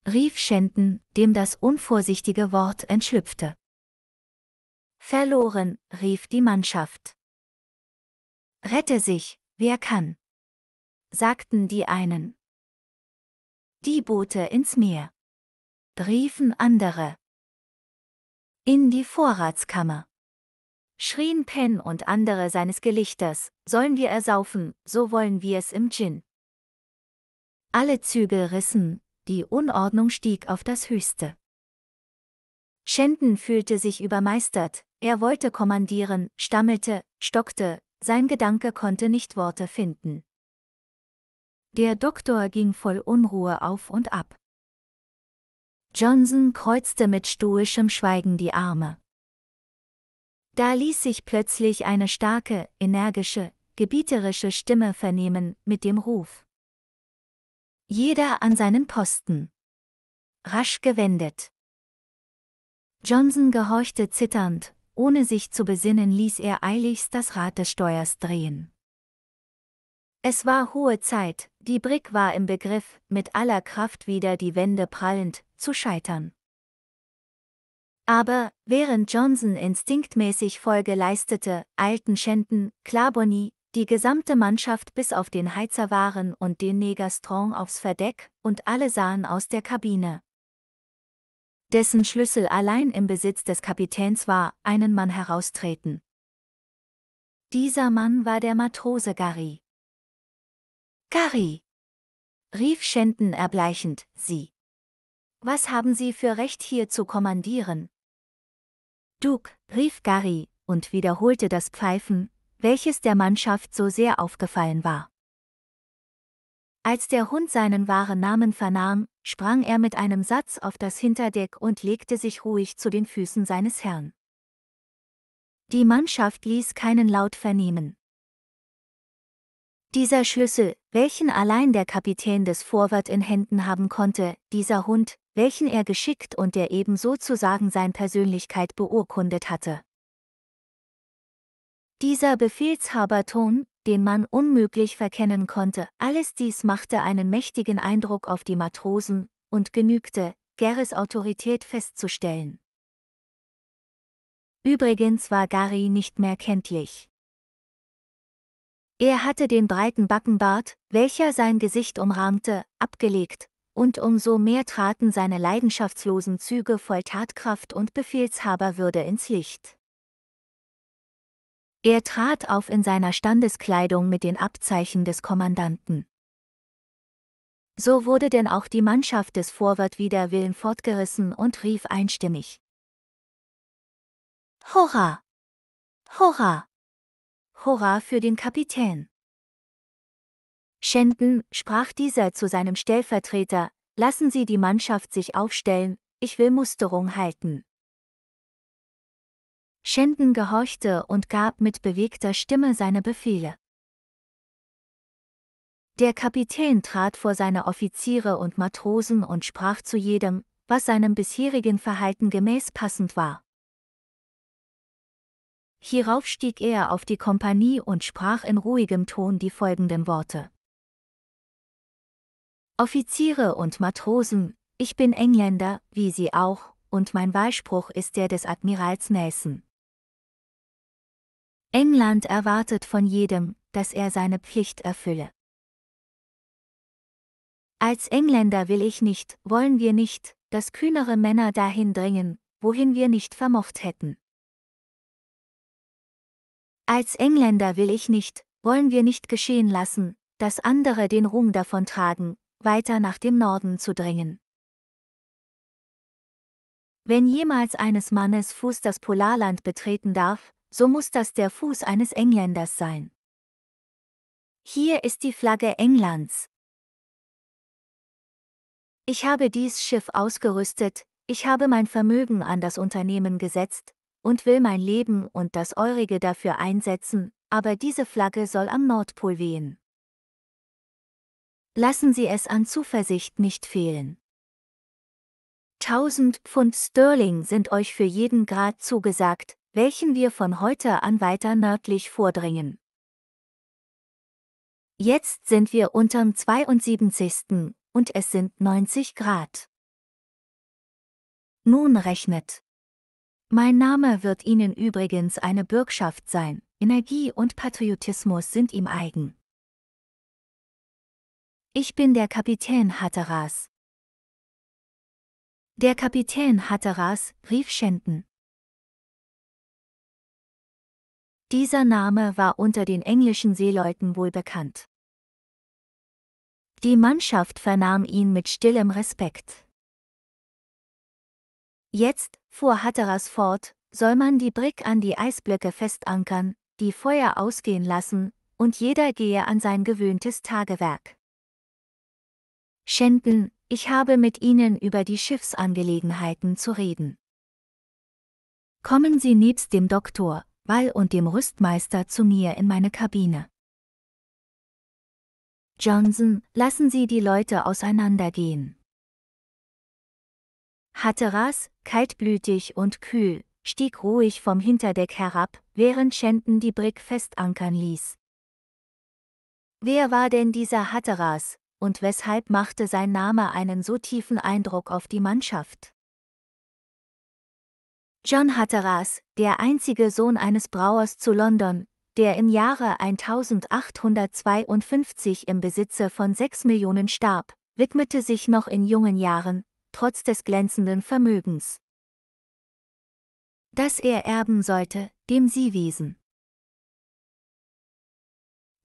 rief Schenden, dem das unvorsichtige Wort entschlüpfte. Verloren, rief die Mannschaft. Rette sich, wer kann, sagten die einen. Die Boote ins Meer, riefen andere. In die Vorratskammer, schrien Penn und andere seines Gelichters, sollen wir ersaufen, so wollen wir es im Gin. Alle Zügel rissen, die Unordnung stieg auf das Höchste. Shendon fühlte sich übermeistert, er wollte kommandieren, stammelte, stockte, sein Gedanke konnte nicht Worte finden. Der Doktor ging voll Unruhe auf und ab. Johnson kreuzte mit stoischem Schweigen die Arme. Da ließ sich plötzlich eine starke, energische, gebieterische Stimme vernehmen mit dem Ruf. Jeder an seinen Posten. Rasch gewendet. Johnson gehorchte zitternd, ohne sich zu besinnen ließ er eiligst das Rad des Steuers drehen. Es war hohe Zeit, die Brick war im Begriff, mit aller Kraft wieder die Wände prallend, zu scheitern. Aber, während Johnson instinktmäßig Folge leistete, eilten Shenton, Claboni, die gesamte Mannschaft bis auf den Heizerwaren und den Neger Strong aufs Verdeck, und alle sahen aus der Kabine. Dessen Schlüssel allein im Besitz des Kapitäns war, einen Mann heraustreten. Dieser Mann war der Matrose Gary. Gary! rief Shenton erbleichend, Sie. Was haben Sie für Recht hier zu kommandieren? Duke, rief Gary und wiederholte das Pfeifen, welches der Mannschaft so sehr aufgefallen war. Als der Hund seinen wahren Namen vernahm, sprang er mit einem Satz auf das Hinterdeck und legte sich ruhig zu den Füßen seines Herrn. Die Mannschaft ließ keinen Laut vernehmen. Dieser Schlüssel, welchen allein der Kapitän des Vorwärts in Händen haben konnte, dieser Hund, welchen er geschickt und der eben sozusagen sein Persönlichkeit beurkundet hatte. Dieser Befehlshaberton, den man unmöglich verkennen konnte, alles dies machte einen mächtigen Eindruck auf die Matrosen und genügte, Garys Autorität festzustellen. Übrigens war Gary nicht mehr kenntlich. Er hatte den breiten Backenbart, welcher sein Gesicht umrahmte, abgelegt, und umso mehr traten seine leidenschaftslosen Züge voll Tatkraft und Befehlshaberwürde ins Licht. Er trat auf in seiner Standeskleidung mit den Abzeichen des Kommandanten. So wurde denn auch die Mannschaft des Vorwärts wider Willen fortgerissen und rief einstimmig. Hurra! Hurra! Hurra für den Kapitän! Schänden, sprach dieser zu seinem Stellvertreter, lassen Sie die Mannschaft sich aufstellen, ich will Musterung halten. Schänden gehorchte und gab mit bewegter Stimme seine Befehle. Der Kapitän trat vor seine Offiziere und Matrosen und sprach zu jedem, was seinem bisherigen Verhalten gemäß passend war. Hierauf stieg er auf die Kompanie und sprach in ruhigem Ton die folgenden Worte. Offiziere und Matrosen, ich bin Engländer, wie Sie auch, und mein Wahlspruch ist der des Admirals Nelson. England erwartet von jedem, dass er seine Pflicht erfülle. Als Engländer will ich nicht, wollen wir nicht, dass kühnere Männer dahin dringen, wohin wir nicht vermocht hätten. Als Engländer will ich nicht, wollen wir nicht geschehen lassen, dass andere den Ruhm davon tragen, weiter nach dem Norden zu dringen. Wenn jemals eines Mannes Fuß das Polarland betreten darf, so muss das der Fuß eines Engländers sein. Hier ist die Flagge Englands. Ich habe dies Schiff ausgerüstet, ich habe mein Vermögen an das Unternehmen gesetzt, und will mein Leben und das Eurige dafür einsetzen, aber diese Flagge soll am Nordpol wehen lassen Sie es an Zuversicht nicht fehlen. 1000 Pfund Sterling sind euch für jeden Grad zugesagt, welchen wir von heute an weiter nördlich vordringen. Jetzt sind wir unterm 72. und es sind 90 Grad. Nun rechnet. Mein Name wird Ihnen übrigens eine Bürgschaft sein, Energie und Patriotismus sind ihm eigen. Ich bin der Kapitän Hatteras. Der Kapitän Hatteras, rief Shenton. Dieser Name war unter den englischen Seeleuten wohl bekannt. Die Mannschaft vernahm ihn mit stillem Respekt. Jetzt, fuhr Hatteras fort, soll man die Brick an die Eisblöcke festankern, die Feuer ausgehen lassen, und jeder gehe an sein gewöhntes Tagewerk. Shenton, ich habe mit Ihnen über die Schiffsangelegenheiten zu reden. Kommen Sie nebst dem Doktor, Wall und dem Rüstmeister zu mir in meine Kabine. Johnson, lassen Sie die Leute auseinandergehen. Hatteras, kaltblütig und kühl, stieg ruhig vom Hinterdeck herab, während Shenton die Brick festankern ließ. Wer war denn dieser Hatteras, und weshalb machte sein Name einen so tiefen Eindruck auf die Mannschaft? John Hatteras, der einzige Sohn eines Brauers zu London, der im Jahre 1852 im Besitze von 6 Millionen starb, widmete sich noch in jungen Jahren, trotz des glänzenden Vermögens, das er erben sollte, dem sie Seewiesen.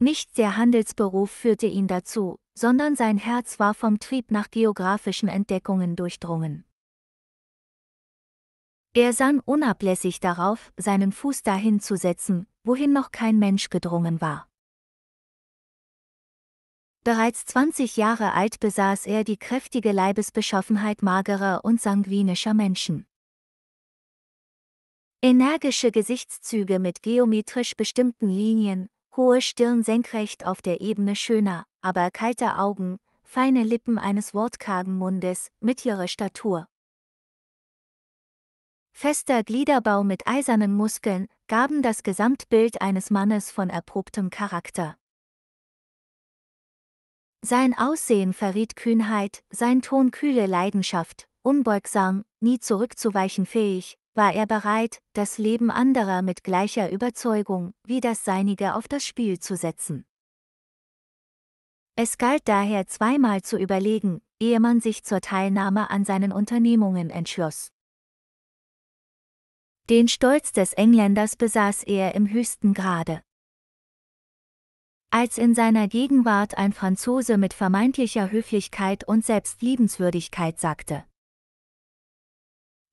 Nicht der Handelsberuf führte ihn dazu, sondern sein Herz war vom Trieb nach geografischen Entdeckungen durchdrungen. Er sann unablässig darauf, seinen Fuß dahin zu setzen, wohin noch kein Mensch gedrungen war. Bereits 20 Jahre alt besaß er die kräftige Leibesbeschaffenheit magerer und sanguinischer Menschen. Energische Gesichtszüge mit geometrisch bestimmten Linien, hohe Stirn senkrecht auf der Ebene schöner, aber kalter Augen, feine Lippen eines wortkargen Mundes, mittlere Statur. Fester Gliederbau mit eisernen Muskeln gaben das Gesamtbild eines Mannes von erprobtem Charakter. Sein Aussehen verriet Kühnheit, sein Ton kühle Leidenschaft, unbeugsam, nie zurückzuweichen fähig, war er bereit, das Leben anderer mit gleicher Überzeugung wie das seinige auf das Spiel zu setzen. Es galt daher zweimal zu überlegen, ehe man sich zur Teilnahme an seinen Unternehmungen entschloss. Den Stolz des Engländers besaß er im höchsten Grade. Als in seiner Gegenwart ein Franzose mit vermeintlicher Höflichkeit und Selbstliebenswürdigkeit sagte,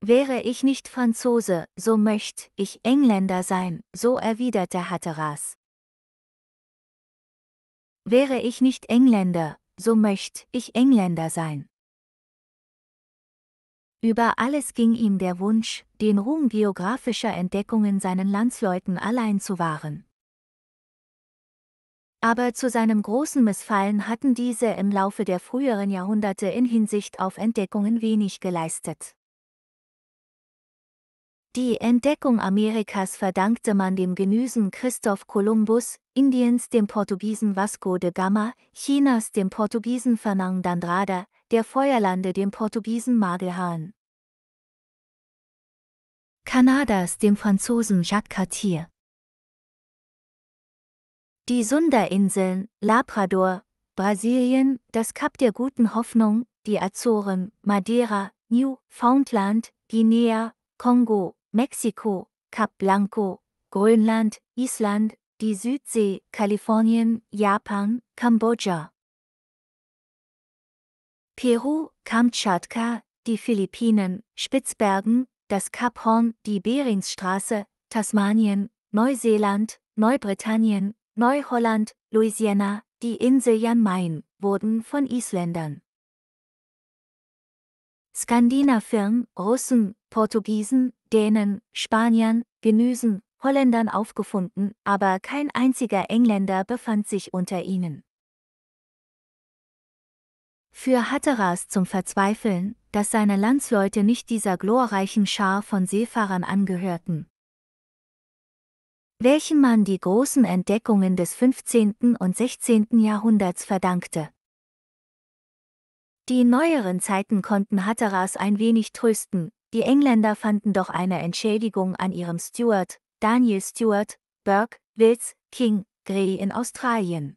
Wäre ich nicht Franzose, so möcht ich Engländer sein, so erwiderte Hatteras. Wäre ich nicht Engländer, so möcht ich Engländer sein. Über alles ging ihm der Wunsch, den Ruhm geografischer Entdeckungen seinen Landsleuten allein zu wahren. Aber zu seinem großen Missfallen hatten diese im Laufe der früheren Jahrhunderte in Hinsicht auf Entdeckungen wenig geleistet. Die Entdeckung Amerikas verdankte man dem Genüsen Christoph Kolumbus, Indiens dem Portugiesen Vasco de Gama, Chinas dem Portugiesen Fernand d'Andrada, der Feuerlande dem Portugiesen Magellan. Kanadas dem Franzosen Jacques Cartier. Die Sunderinseln, Labrador, Brasilien, das Kap der guten Hoffnung, die Azoren, Madeira, Newfoundland, Guinea, Kongo, Mexiko, Cap Blanco, Grönland, Island, die Südsee, Kalifornien, Japan, Kambodscha. Peru, Kamtschatka, die Philippinen, Spitzbergen, das Kap Horn, die Beringsstraße, Tasmanien, Neuseeland, Neubritannien, Neuholland, Louisiana, die Insel Jan Mayen, wurden von Isländern Skandinaviern, Russen, Portugiesen, Dänen, Spaniern, Genüsen, Holländern aufgefunden, aber kein einziger Engländer befand sich unter ihnen. Für Hatteras zum Verzweifeln, dass seine Landsleute nicht dieser glorreichen Schar von Seefahrern angehörten. Welchen man die großen Entdeckungen des 15. und 16. Jahrhunderts verdankte. Die neueren Zeiten konnten Hatteras ein wenig trösten, die Engländer fanden doch eine Entschädigung an ihrem Stuart, Daniel Stuart, Burke, Wills, King, Grey in Australien.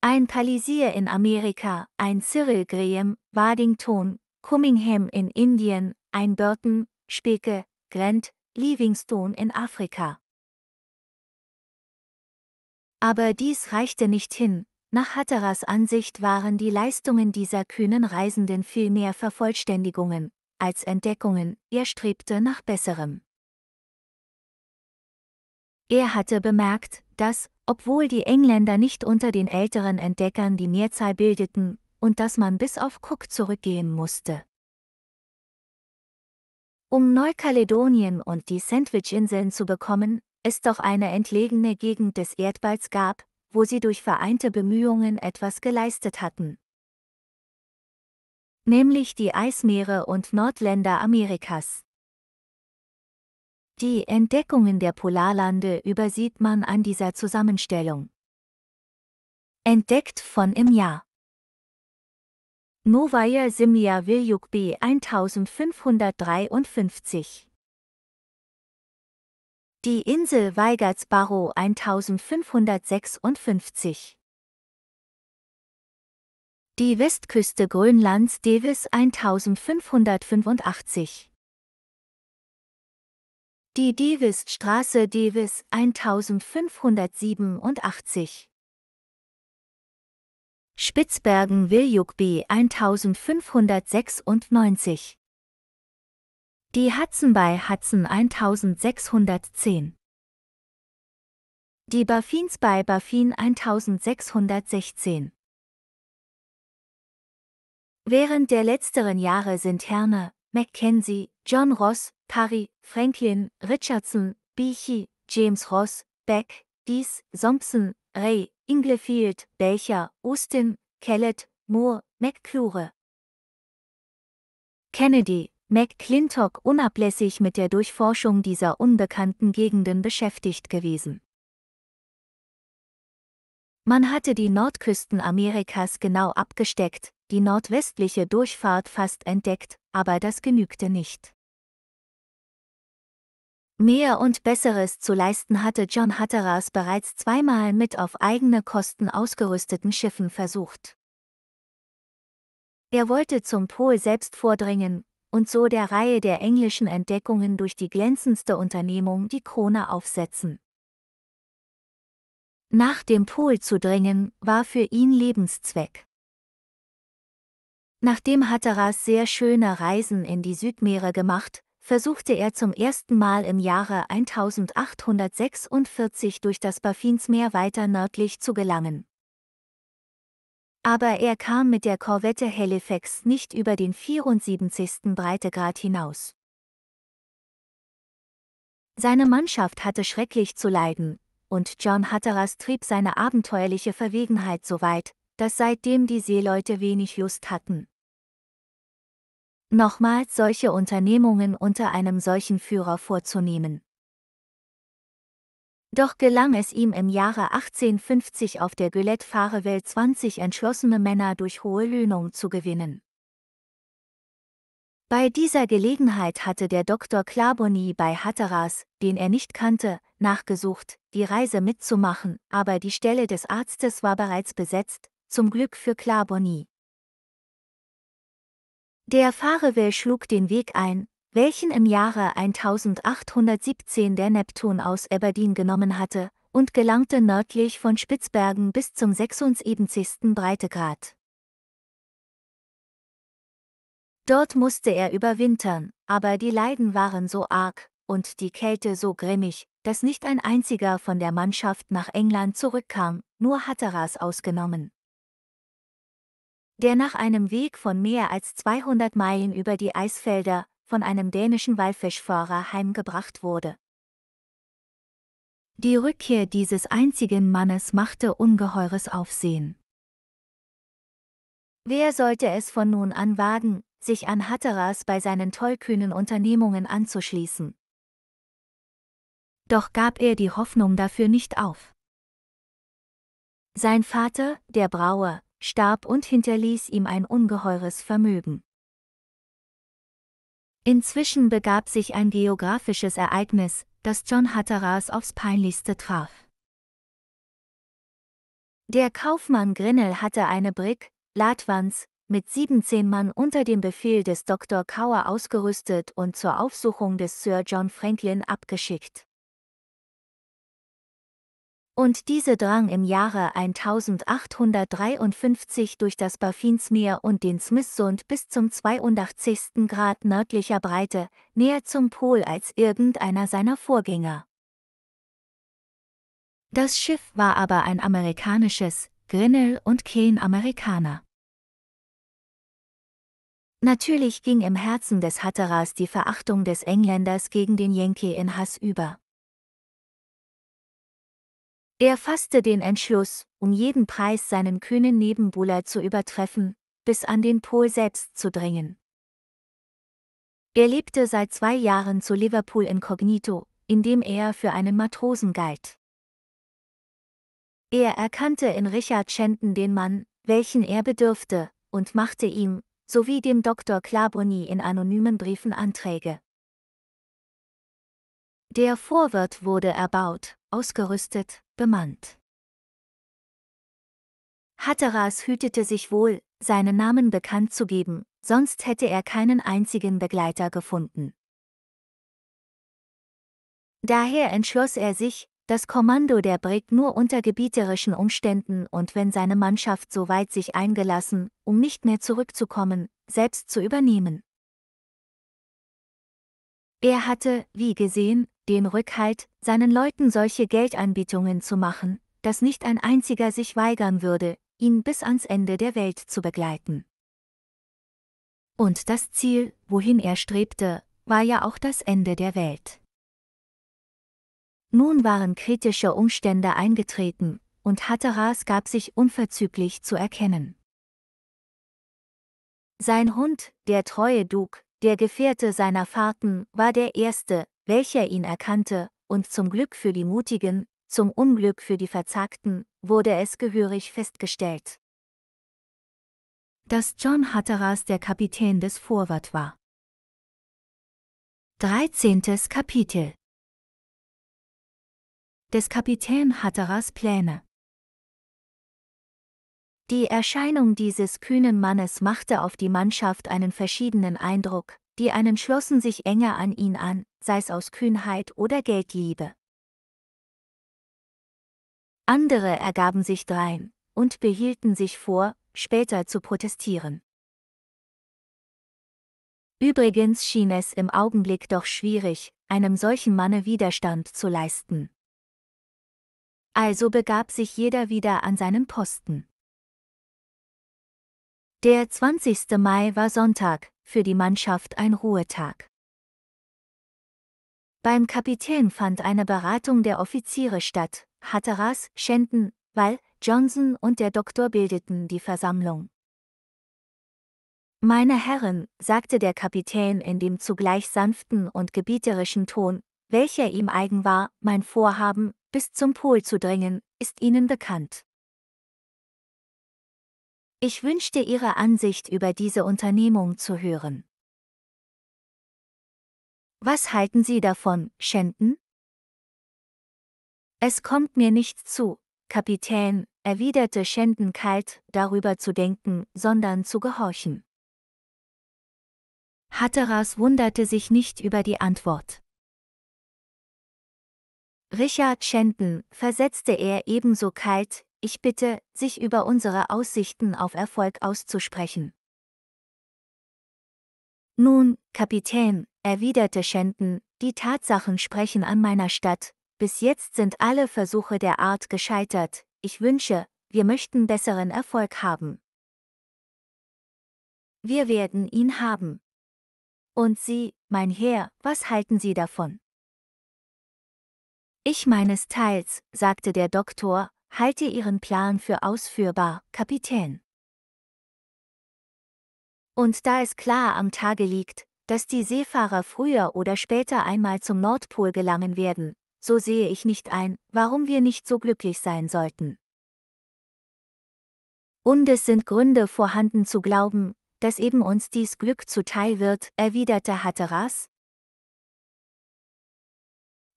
Ein Palisier in Amerika, ein Cyril Graham, Waddington, Cummingham in Indien, ein Burton, Speke, Grant, Livingstone in Afrika. Aber dies reichte nicht hin, nach Hatteras Ansicht waren die Leistungen dieser kühnen Reisenden viel mehr Vervollständigungen als Entdeckungen, er strebte nach Besserem. Er hatte bemerkt, dass, obwohl die Engländer nicht unter den älteren Entdeckern die Mehrzahl bildeten, und dass man bis auf Cook zurückgehen musste. Um Neukaledonien und die Sandwich-Inseln zu bekommen, es doch eine entlegene Gegend des Erdballs gab, wo sie durch vereinte Bemühungen etwas geleistet hatten. Nämlich die Eismeere und Nordländer Amerikas. Die Entdeckungen der Polarlande übersieht man an dieser Zusammenstellung. Entdeckt von im Jahr. Novaya Simia Viljukbi 1553 die Insel Weigertsbaro 1556. Die Westküste Grönlands Davis 1585. Die davis Davis 1587. Spitzbergen-Viljugby 1596. Die Hudson bei Hudson 1610. Die Baffins bei Baffin 1616. Während der letzteren Jahre sind Herne, Mackenzie, John Ross, Curry, Franklin, Richardson, Beechey, James Ross, Beck, Dees, Thompson, Ray, Inglefield, Belcher, Austin, Kellett, Moore, McClure. Kennedy, McClintock unablässig mit der Durchforschung dieser unbekannten Gegenden beschäftigt gewesen. Man hatte die Nordküsten Amerikas genau abgesteckt, die nordwestliche Durchfahrt fast entdeckt, aber das genügte nicht. Mehr und Besseres zu leisten hatte John Hatteras bereits zweimal mit auf eigene Kosten ausgerüsteten Schiffen versucht. Er wollte zum Pol selbst vordringen, und so der Reihe der englischen Entdeckungen durch die glänzendste Unternehmung die Krone aufsetzen. Nach dem Pol zu dringen, war für ihn Lebenszweck. Nachdem Hatteras sehr schöne Reisen in die Südmeere gemacht, versuchte er zum ersten Mal im Jahre 1846 durch das Baffinsmeer weiter nördlich zu gelangen aber er kam mit der Korvette Halifax nicht über den 74. Breitegrad hinaus. Seine Mannschaft hatte schrecklich zu leiden, und John Hatteras trieb seine abenteuerliche Verwegenheit so weit, dass seitdem die Seeleute wenig Lust hatten. Nochmals solche Unternehmungen unter einem solchen Führer vorzunehmen. Doch gelang es ihm im Jahre 1850 auf der Gillette Fahre 20 entschlossene Männer durch hohe Löhnung zu gewinnen. Bei dieser Gelegenheit hatte der Dr. Klaboni bei Hatteras, den er nicht kannte, nachgesucht, die Reise mitzumachen, aber die Stelle des Arztes war bereits besetzt, zum Glück für Klaboni. Der Fahrewell schlug den Weg ein, welchen im Jahre 1817 der Neptun aus Aberdeen genommen hatte, und gelangte nördlich von Spitzbergen bis zum 76. Breitegrad. Dort musste er überwintern, aber die Leiden waren so arg und die Kälte so grimmig, dass nicht ein einziger von der Mannschaft nach England zurückkam, nur Hatteras ausgenommen. Der nach einem Weg von mehr als 200 Meilen über die Eisfelder, von einem dänischen Walfischfahrer heimgebracht wurde. Die Rückkehr dieses einzigen Mannes machte ungeheures Aufsehen. Wer sollte es von nun an wagen, sich an Hatteras bei seinen tollkühnen Unternehmungen anzuschließen? Doch gab er die Hoffnung dafür nicht auf. Sein Vater, der Brauer, starb und hinterließ ihm ein ungeheures Vermögen. Inzwischen begab sich ein geografisches Ereignis, das John Hatteras aufs peinlichste traf. Der Kaufmann Grinnell hatte eine Brig, Latwans, mit 17 Mann unter dem Befehl des Dr. Kauer ausgerüstet und zur Aufsuchung des Sir John Franklin abgeschickt. Und diese drang im Jahre 1853 durch das Baffinsmeer und den Smithsund bis zum 82. Grad nördlicher Breite, näher zum Pol als irgendeiner seiner Vorgänger. Das Schiff war aber ein amerikanisches, Grinnell und Kane Amerikaner. Natürlich ging im Herzen des Hatteras die Verachtung des Engländers gegen den Yankee in Hass über. Er fasste den Entschluss, um jeden Preis seinen kühnen Nebenbuhler zu übertreffen, bis an den Pol selbst zu dringen. Er lebte seit zwei Jahren zu Liverpool inkognito, indem er für einen Matrosen galt. Er erkannte in Richard Shenton den Mann, welchen er bedürfte, und machte ihm, sowie dem Dr. Claboni in anonymen Briefen Anträge. Der Vorwirt wurde erbaut, ausgerüstet, bemannt. Hatteras hütete sich wohl, seinen Namen bekannt zu geben, sonst hätte er keinen einzigen Begleiter gefunden. Daher entschloss er sich, das Kommando der Brig nur unter gebieterischen Umständen und wenn seine Mannschaft so weit sich eingelassen, um nicht mehr zurückzukommen, selbst zu übernehmen. Er hatte, wie gesehen, den Rückhalt, seinen Leuten solche Geldanbietungen zu machen, dass nicht ein einziger sich weigern würde, ihn bis ans Ende der Welt zu begleiten. Und das Ziel, wohin er strebte, war ja auch das Ende der Welt. Nun waren kritische Umstände eingetreten, und Hatteras gab sich unverzüglich zu erkennen. Sein Hund, der treue Duke, der Gefährte seiner Fahrten, war der erste, welcher ihn erkannte, und zum Glück für die Mutigen, zum Unglück für die Verzagten, wurde es gehörig festgestellt. Dass John Hatteras der Kapitän des Vorwart war. 13. Kapitel Des Kapitän Hatteras Pläne Die Erscheinung dieses kühnen Mannes machte auf die Mannschaft einen verschiedenen Eindruck, die einen schlossen sich enger an ihn an, sei es aus Kühnheit oder Geldliebe. Andere ergaben sich drein und behielten sich vor, später zu protestieren. Übrigens schien es im Augenblick doch schwierig, einem solchen Manne Widerstand zu leisten. Also begab sich jeder wieder an seinen Posten. Der 20. Mai war Sonntag, für die Mannschaft ein Ruhetag. Beim Kapitän fand eine Beratung der Offiziere statt, Hatteras, Shenten, Wall, Johnson und der Doktor bildeten die Versammlung. Meine Herren, sagte der Kapitän in dem zugleich sanften und gebieterischen Ton, welcher ihm eigen war, mein Vorhaben, bis zum Pol zu dringen, ist Ihnen bekannt. Ich wünschte Ihre Ansicht über diese Unternehmung zu hören. Was halten Sie davon, Shenten? Es kommt mir nicht zu, Kapitän, erwiderte Shenden kalt, darüber zu denken, sondern zu gehorchen. Hatteras wunderte sich nicht über die Antwort. Richard Shenden, versetzte er ebenso kalt, ich bitte, sich über unsere Aussichten auf Erfolg auszusprechen. Nun, Kapitän, erwiderte Shenton, die Tatsachen sprechen an meiner Stadt, bis jetzt sind alle Versuche der Art gescheitert, ich wünsche, wir möchten besseren Erfolg haben. Wir werden ihn haben. Und Sie, mein Herr, was halten Sie davon? Ich meines Teils, sagte der Doktor, Halte Ihren Plan für ausführbar, Kapitän. Und da es klar am Tage liegt, dass die Seefahrer früher oder später einmal zum Nordpol gelangen werden, so sehe ich nicht ein, warum wir nicht so glücklich sein sollten. Und es sind Gründe vorhanden zu glauben, dass eben uns dies Glück zuteil wird, erwiderte Hatteras,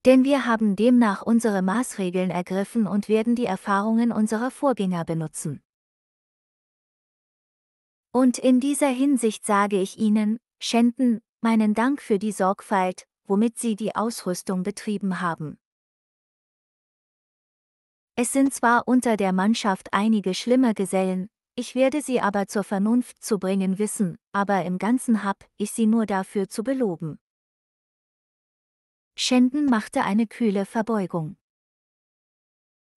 denn wir haben demnach unsere Maßregeln ergriffen und werden die Erfahrungen unserer Vorgänger benutzen. Und in dieser Hinsicht sage ich Ihnen, Schänden, meinen Dank für die Sorgfalt, womit Sie die Ausrüstung betrieben haben. Es sind zwar unter der Mannschaft einige schlimme Gesellen, ich werde sie aber zur Vernunft zu bringen wissen, aber im Ganzen hab ich sie nur dafür zu beloben. Shenden machte eine kühle Verbeugung.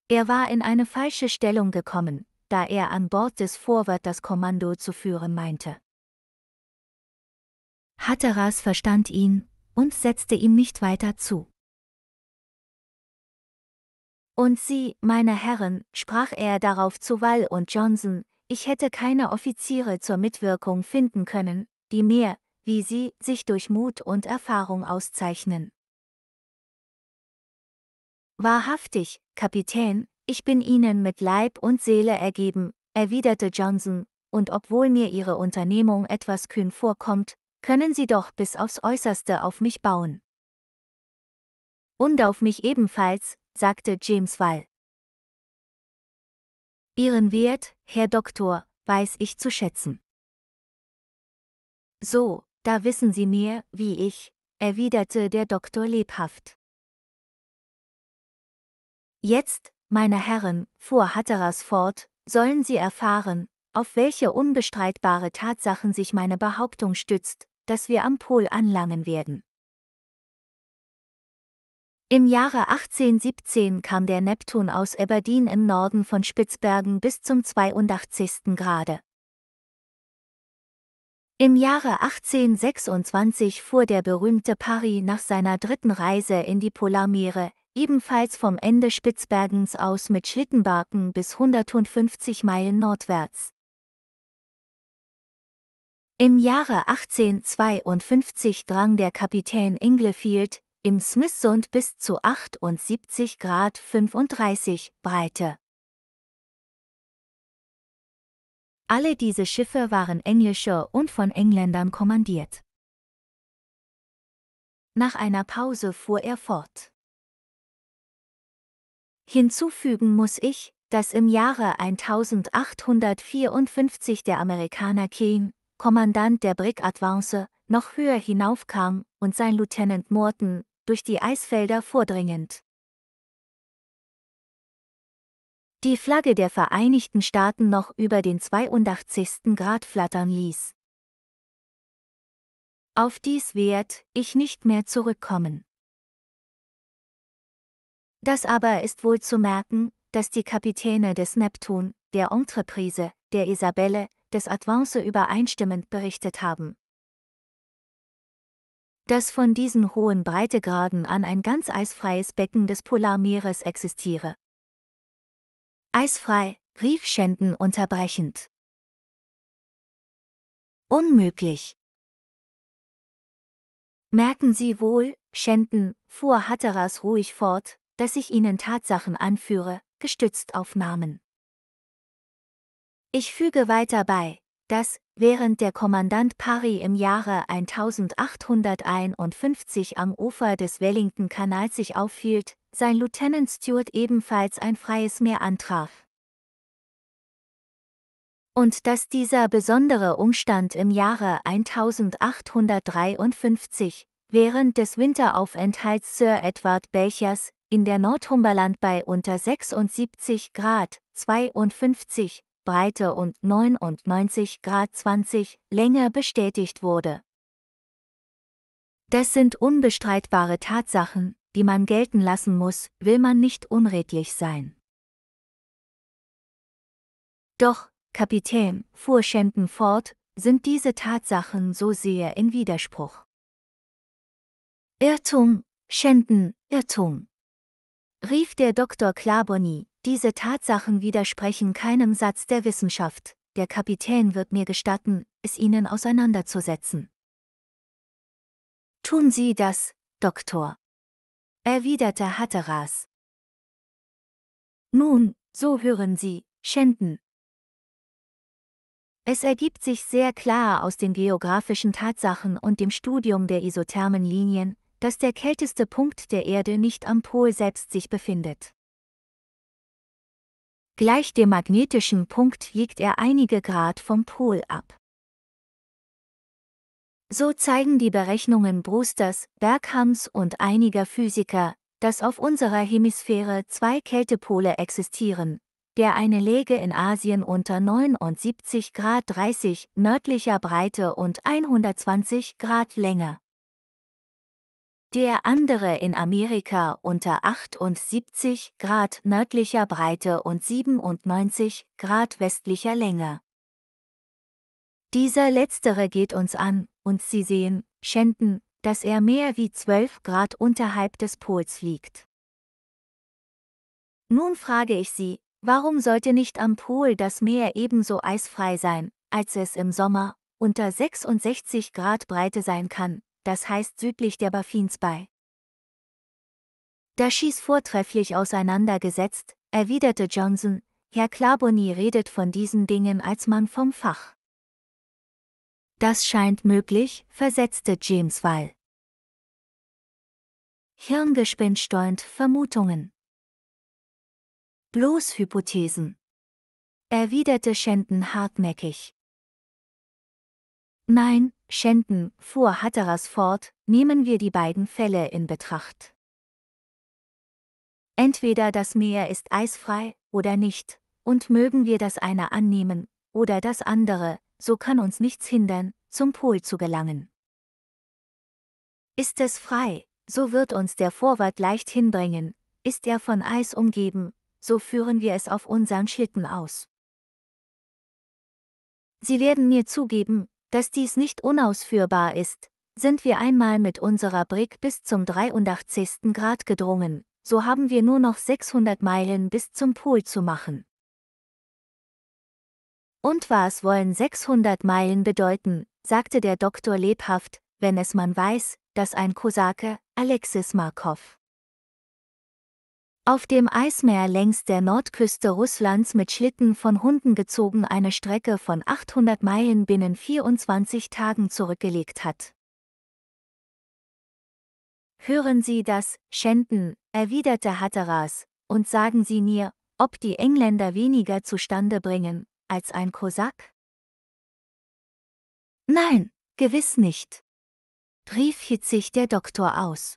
Er war in eine falsche Stellung gekommen, da er an Bord des Vorwärts das Kommando zu führen meinte. Hatteras verstand ihn und setzte ihm nicht weiter zu. Und Sie, meine Herren, sprach er darauf zu Wall und Johnson, ich hätte keine Offiziere zur Mitwirkung finden können, die mehr, wie Sie, sich durch Mut und Erfahrung auszeichnen. Wahrhaftig, Kapitän, ich bin Ihnen mit Leib und Seele ergeben, erwiderte Johnson, und obwohl mir Ihre Unternehmung etwas kühn vorkommt, können Sie doch bis aufs äußerste auf mich bauen. Und auf mich ebenfalls, sagte James Wall. Ihren Wert, Herr Doktor, weiß ich zu schätzen. So, da wissen Sie mehr, wie ich, erwiderte der Doktor lebhaft. Jetzt, meine Herren, fuhr Hatteras fort, sollen Sie erfahren, auf welche unbestreitbare Tatsachen sich meine Behauptung stützt, dass wir am Pol anlangen werden. Im Jahre 1817 kam der Neptun aus Aberdeen im Norden von Spitzbergen bis zum 82. Grade. Im Jahre 1826 fuhr der berühmte Parry nach seiner dritten Reise in die Polarmeere, ebenfalls vom Ende Spitzbergens aus mit Schlittenbarken bis 150 Meilen nordwärts. Im Jahre 1852 drang der Kapitän Inglefield im Smithsund bis zu 78 Grad 35 Breite. Alle diese Schiffe waren englischer und von Engländern kommandiert. Nach einer Pause fuhr er fort. Hinzufügen muss ich, dass im Jahre 1854 der Amerikaner Keane, Kommandant der Brig Advance, noch höher hinaufkam und sein Lieutenant Morton, durch die Eisfelder vordringend. Die Flagge der Vereinigten Staaten noch über den 82. Grad flattern ließ. Auf dies werd ich nicht mehr zurückkommen. Das aber ist wohl zu merken, dass die Kapitäne des Neptun, der Entreprise, der Isabelle, des Advance übereinstimmend berichtet haben. Dass von diesen hohen Breitegraden an ein ganz eisfreies Becken des Polarmeeres existiere. Eisfrei, rief Schenden unterbrechend. Unmöglich. Merken Sie wohl, Schenden, fuhr Hatteras ruhig fort, dass ich Ihnen Tatsachen anführe, gestützt auf Namen. Ich füge weiter bei, dass, während der Kommandant Parry im Jahre 1851 am Ufer des Wellington-Kanals sich aufhielt, sein Lieutenant Stuart ebenfalls ein freies Meer antraf. Und dass dieser besondere Umstand im Jahre 1853, während des Winteraufenthalts Sir Edward Belchers, in der Nordhumberland bei unter 76 Grad 52, Breite und 99 Grad 20 Länge bestätigt wurde. Das sind unbestreitbare Tatsachen, die man gelten lassen muss, will man nicht unredlich sein. Doch, Kapitän, fuhr Shempen fort, sind diese Tatsachen so sehr in Widerspruch. Irrtum, Shempen, Irrtum rief der Dr. Klaboni, diese Tatsachen widersprechen keinem Satz der Wissenschaft. Der Kapitän wird mir gestatten, es Ihnen auseinanderzusetzen. Tun Sie das, Doktor, erwiderte Hatteras. Nun, so hören Sie, Schenden. Es ergibt sich sehr klar aus den geografischen Tatsachen und dem Studium der isothermen Linien, dass der kälteste Punkt der Erde nicht am Pol selbst sich befindet. Gleich dem magnetischen Punkt liegt er einige Grad vom Pol ab. So zeigen die Berechnungen Brewsters, Berghams und einiger Physiker, dass auf unserer Hemisphäre zwei Kältepole existieren. Der eine läge in Asien unter 79 Grad 30 nördlicher Breite und 120 Grad Länge der andere in Amerika unter 78 Grad nördlicher Breite und 97 Grad westlicher Länge. Dieser letztere geht uns an, und Sie sehen, Schänden, dass er mehr wie 12 Grad unterhalb des Pols liegt. Nun frage ich Sie, warum sollte nicht am Pol das Meer ebenso eisfrei sein, als es im Sommer unter 66 Grad Breite sein kann, das heißt südlich der Baffins bei. Da schieß vortrefflich auseinandergesetzt, erwiderte Johnson, Herr Klaboni redet von diesen Dingen als Mann vom Fach. Das scheint möglich, versetzte James Wall. Hirngespinst steunt Vermutungen. Bloß Hypothesen, erwiderte Shenton hartnäckig. Nein, Schänden, fuhr Hatteras fort, nehmen wir die beiden Fälle in Betracht. Entweder das Meer ist eisfrei oder nicht, und mögen wir das eine annehmen oder das andere, so kann uns nichts hindern, zum Pol zu gelangen. Ist es frei, so wird uns der Vorwart leicht hinbringen, ist er von Eis umgeben, so führen wir es auf unseren Schlitten aus. Sie werden mir zugeben, dass dies nicht unausführbar ist, sind wir einmal mit unserer Brig bis zum 83. Grad gedrungen, so haben wir nur noch 600 Meilen bis zum Pol zu machen. Und was wollen 600 Meilen bedeuten, sagte der Doktor lebhaft, wenn es man weiß, dass ein Kosake, Alexis Markov auf dem Eismeer längs der Nordküste Russlands mit Schlitten von Hunden gezogen eine Strecke von 800 Meilen binnen 24 Tagen zurückgelegt hat. Hören Sie das, Schenden, erwiderte Hatteras, und sagen Sie mir, ob die Engländer weniger zustande bringen, als ein Kosak? Nein, gewiss nicht, rief hitzig der Doktor aus.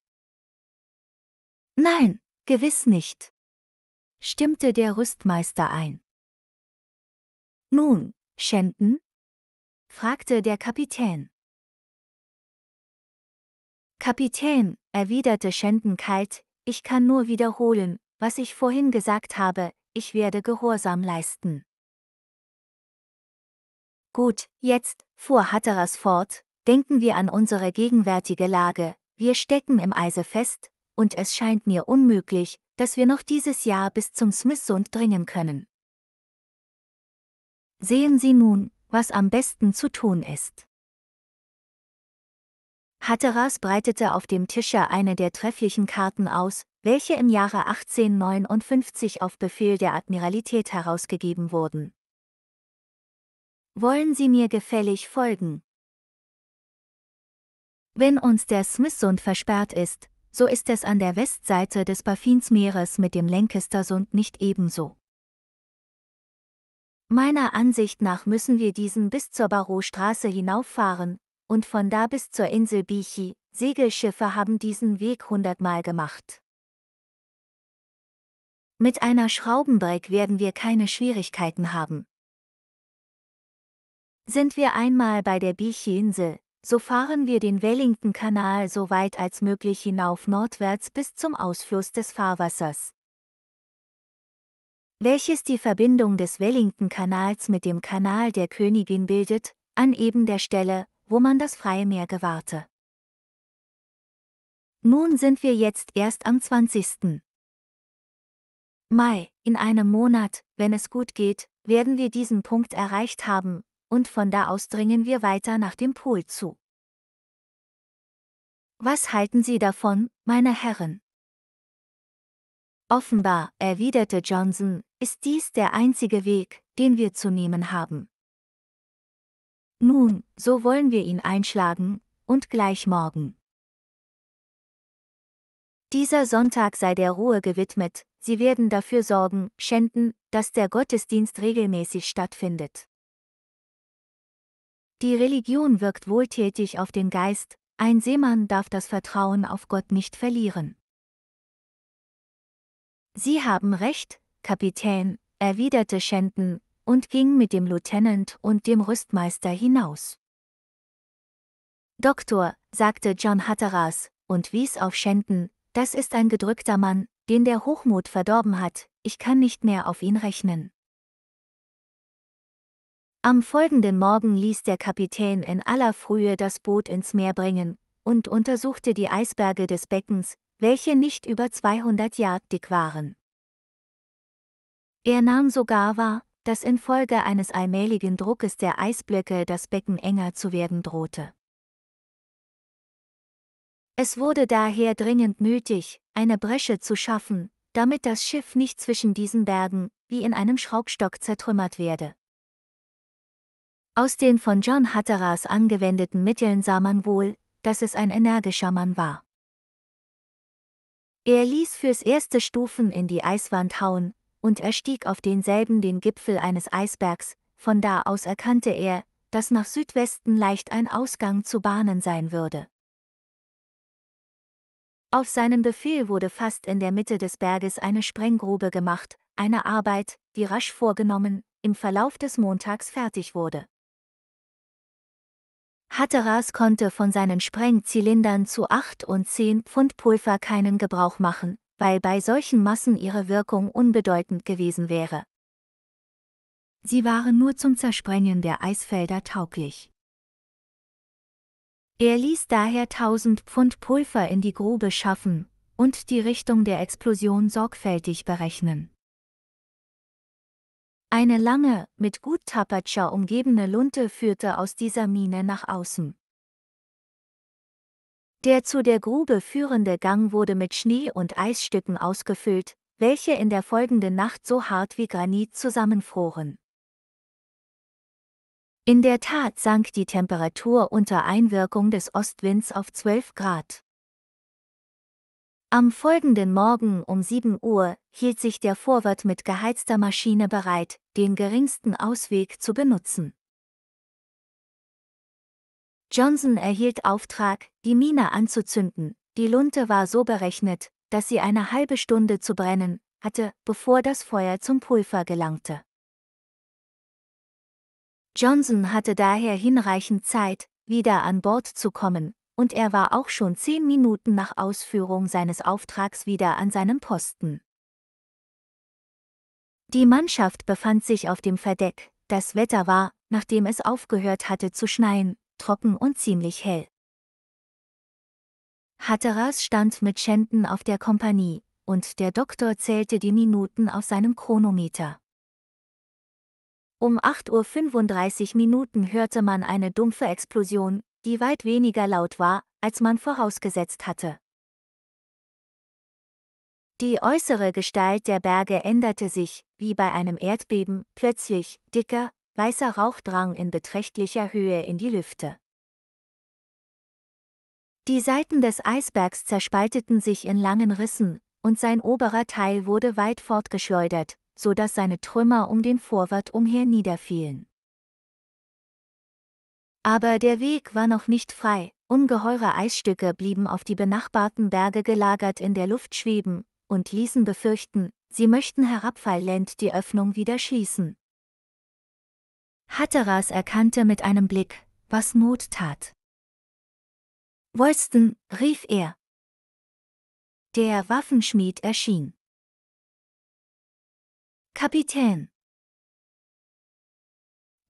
Nein, Gewiss nicht, stimmte der Rüstmeister ein. Nun, Schänden? fragte der Kapitän. Kapitän, erwiderte Schänden kalt, ich kann nur wiederholen, was ich vorhin gesagt habe, ich werde Gehorsam leisten. Gut, jetzt, fuhr Hatteras fort, denken wir an unsere gegenwärtige Lage, wir stecken im Eise fest, und es scheint mir unmöglich, dass wir noch dieses Jahr bis zum Smithsund dringen können. Sehen Sie nun, was am besten zu tun ist. Hatteras breitete auf dem Tische eine der trefflichen Karten aus, welche im Jahre 1859 auf Befehl der Admiralität herausgegeben wurden. Wollen Sie mir gefällig folgen? Wenn uns der Smithsund versperrt ist, so ist es an der Westseite des Baffinsmeeres mit dem Lancaster-Sund nicht ebenso. Meiner Ansicht nach müssen wir diesen bis zur Barrow-Straße hinauffahren, und von da bis zur Insel Bichi, Segelschiffe haben diesen Weg hundertmal gemacht. Mit einer Schraubenbrake werden wir keine Schwierigkeiten haben. Sind wir einmal bei der Bichi-Insel, so fahren wir den Wellington-Kanal so weit als möglich hinauf nordwärts bis zum Ausfluss des Fahrwassers. Welches die Verbindung des Wellington-Kanals mit dem Kanal der Königin bildet, an eben der Stelle, wo man das freie Meer gewahrte. Nun sind wir jetzt erst am 20. Mai, in einem Monat, wenn es gut geht, werden wir diesen Punkt erreicht haben, und von da aus dringen wir weiter nach dem Pol zu. Was halten Sie davon, meine Herren? Offenbar, erwiderte Johnson, ist dies der einzige Weg, den wir zu nehmen haben. Nun, so wollen wir ihn einschlagen, und gleich morgen. Dieser Sonntag sei der Ruhe gewidmet, sie werden dafür sorgen, schänden, dass der Gottesdienst regelmäßig stattfindet. Die Religion wirkt wohltätig auf den Geist, ein Seemann darf das Vertrauen auf Gott nicht verlieren. Sie haben recht, Kapitän, erwiderte Shenton und ging mit dem Lieutenant und dem Rüstmeister hinaus. Doktor, sagte John Hatteras und wies auf Shenton, das ist ein gedrückter Mann, den der Hochmut verdorben hat, ich kann nicht mehr auf ihn rechnen. Am folgenden Morgen ließ der Kapitän in aller Frühe das Boot ins Meer bringen und untersuchte die Eisberge des Beckens, welche nicht über 200 Yard dick waren. Er nahm sogar wahr, dass infolge eines allmähligen Druckes der Eisblöcke das Becken enger zu werden drohte. Es wurde daher dringend nötig, eine Bresche zu schaffen, damit das Schiff nicht zwischen diesen Bergen, wie in einem Schraubstock zertrümmert werde. Aus den von John Hatteras angewendeten Mitteln sah man wohl, dass es ein energischer Mann war. Er ließ fürs erste Stufen in die Eiswand hauen, und erstieg auf denselben den Gipfel eines Eisbergs, von da aus erkannte er, dass nach Südwesten leicht ein Ausgang zu bahnen sein würde. Auf seinen Befehl wurde fast in der Mitte des Berges eine Sprenggrube gemacht, eine Arbeit, die rasch vorgenommen, im Verlauf des Montags fertig wurde. Hatteras konnte von seinen Sprengzylindern zu 8 und 10 Pfund Pulver keinen Gebrauch machen, weil bei solchen Massen ihre Wirkung unbedeutend gewesen wäre. Sie waren nur zum Zersprengen der Eisfelder tauglich. Er ließ daher 1000 Pfund Pulver in die Grube schaffen und die Richtung der Explosion sorgfältig berechnen. Eine lange, mit gut Tapatscha umgebene Lunte führte aus dieser Mine nach außen. Der zu der Grube führende Gang wurde mit Schnee und Eisstücken ausgefüllt, welche in der folgenden Nacht so hart wie Granit zusammenfroren. In der Tat sank die Temperatur unter Einwirkung des Ostwinds auf 12 Grad. Am folgenden Morgen um 7 Uhr hielt sich der Vorwart mit geheizter Maschine bereit, den geringsten Ausweg zu benutzen. Johnson erhielt Auftrag, die Mine anzuzünden. Die Lunte war so berechnet, dass sie eine halbe Stunde zu brennen hatte, bevor das Feuer zum Pulver gelangte. Johnson hatte daher hinreichend Zeit, wieder an Bord zu kommen, und er war auch schon zehn Minuten nach Ausführung seines Auftrags wieder an seinem Posten. Die Mannschaft befand sich auf dem Verdeck, das Wetter war, nachdem es aufgehört hatte zu schneien, trocken und ziemlich hell. Hatteras stand mit Schänden auf der Kompanie, und der Doktor zählte die Minuten auf seinem Chronometer. Um 8.35 Uhr hörte man eine dumpfe Explosion, die weit weniger laut war, als man vorausgesetzt hatte. Die äußere Gestalt der Berge änderte sich, wie bei einem Erdbeben, plötzlich, dicker, weißer Rauch drang in beträchtlicher Höhe in die Lüfte. Die Seiten des Eisbergs zerspalteten sich in langen Rissen, und sein oberer Teil wurde weit fortgeschleudert, so dass seine Trümmer um den Vorwart umher niederfielen. Aber der Weg war noch nicht frei, ungeheure Eisstücke blieben auf die benachbarten Berge gelagert in der Luft schweben, und ließen befürchten, sie möchten herabfallend die Öffnung wieder schließen. Hatteras erkannte mit einem Blick, was Not tat. Wolsten, rief er. Der Waffenschmied erschien. Kapitän,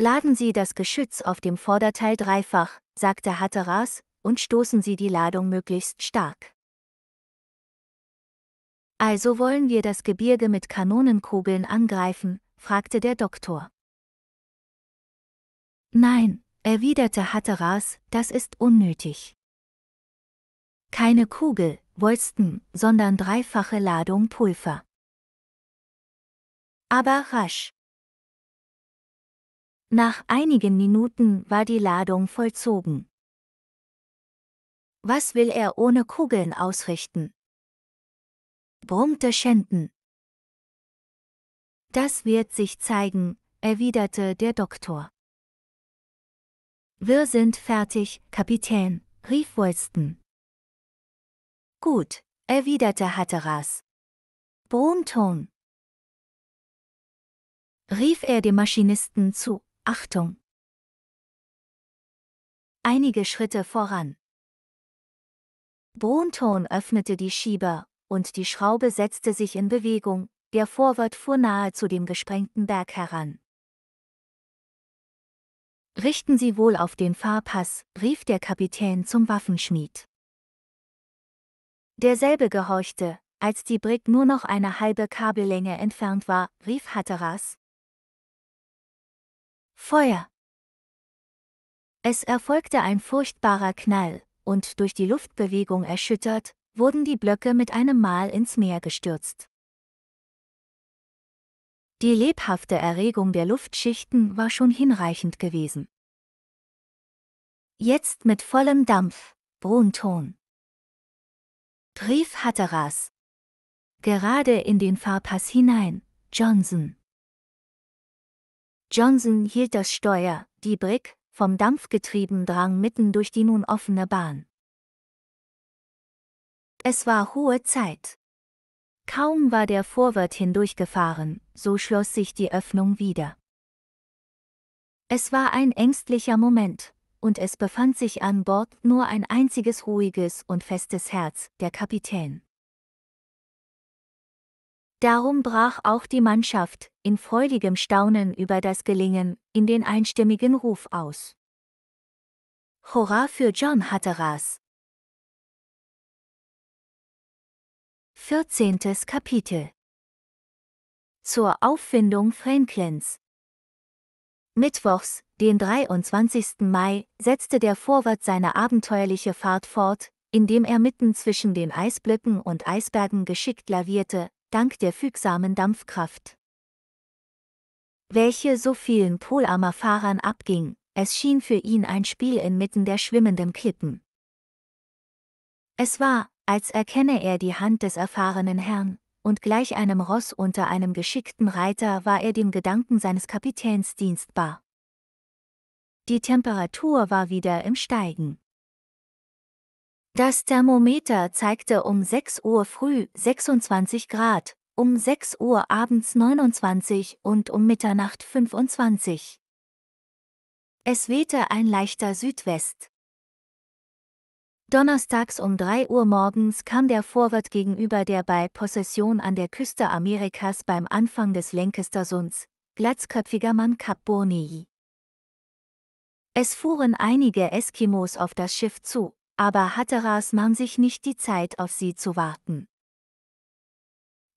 Laden Sie das Geschütz auf dem Vorderteil dreifach, sagte Hatteras, und stoßen Sie die Ladung möglichst stark. Also wollen wir das Gebirge mit Kanonenkugeln angreifen, fragte der Doktor. Nein, erwiderte Hatteras, das ist unnötig. Keine Kugel, Wolsten, sondern dreifache Ladung Pulver. Aber rasch. Nach einigen Minuten war die Ladung vollzogen. Was will er ohne Kugeln ausrichten? brummte Schenten. Das wird sich zeigen, erwiderte der Doktor. Wir sind fertig, Kapitän, rief Wolston. Gut, erwiderte Hatteras. Brummton. rief er dem Maschinisten zu. Achtung! Einige Schritte voran. Brunton öffnete die Schieber, und die Schraube setzte sich in Bewegung, der Vorwart fuhr nahe zu dem gesprengten Berg heran. Richten Sie wohl auf den Fahrpass, rief der Kapitän zum Waffenschmied. Derselbe gehorchte, als die Brig nur noch eine halbe Kabellänge entfernt war, rief Hatteras, Feuer! Es erfolgte ein furchtbarer Knall, und durch die Luftbewegung erschüttert, wurden die Blöcke mit einem Mal ins Meer gestürzt. Die lebhafte Erregung der Luftschichten war schon hinreichend gewesen. Jetzt mit vollem Dampf, Brunton. Brief Hatteras. Gerade in den Fahrpass hinein, Johnson. Johnson hielt das Steuer, die Brick, vom Dampf getrieben, drang mitten durch die nun offene Bahn. Es war hohe Zeit. Kaum war der Vorwärts hindurchgefahren, so schloss sich die Öffnung wieder. Es war ein ängstlicher Moment, und es befand sich an Bord nur ein einziges ruhiges und festes Herz, der Kapitän. Darum brach auch die Mannschaft, in freudigem Staunen über das Gelingen, in den einstimmigen Ruf aus. Hurra für John Hatteras! 14. Kapitel Zur Auffindung Franklins Mittwochs, den 23. Mai, setzte der Vorwärts seine abenteuerliche Fahrt fort, indem er mitten zwischen den Eisblöcken und Eisbergen geschickt lavierte, dank der fügsamen Dampfkraft. Welche so vielen Polarmer-Fahrern abging, es schien für ihn ein Spiel inmitten der schwimmenden Klippen. Es war, als erkenne er die Hand des erfahrenen Herrn, und gleich einem Ross unter einem geschickten Reiter war er dem Gedanken seines Kapitäns dienstbar. Die Temperatur war wieder im Steigen. Das Thermometer zeigte um 6 Uhr früh 26 Grad, um 6 Uhr abends 29 und um Mitternacht 25. Es wehte ein leichter Südwest. Donnerstags um 3 Uhr morgens kam der Vorwärts gegenüber der bei Possession an der Küste Amerikas beim Anfang des Lancaster-Sunds, glatzköpfiger Mann Kap Bornei. Es fuhren einige Eskimos auf das Schiff zu, aber hatte Rasmann sich nicht die Zeit auf sie zu warten.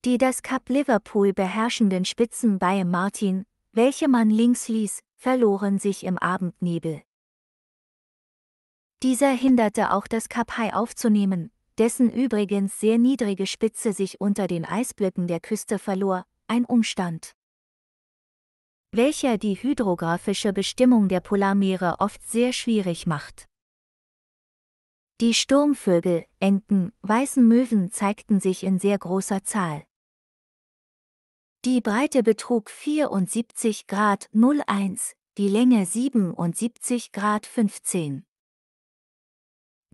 Die das Cup Liverpool beherrschenden Spitzen bei Martin, welche man links ließ, verloren sich im Abendnebel. Dieser hinderte auch das Cup High aufzunehmen, dessen übrigens sehr niedrige Spitze sich unter den Eisblöcken der Küste verlor, ein Umstand welcher die hydrographische Bestimmung der Polarmeere oft sehr schwierig macht. Die Sturmvögel, Enten, weißen Möwen zeigten sich in sehr großer Zahl. Die Breite betrug 74 Grad 01, die Länge 77 Grad 15.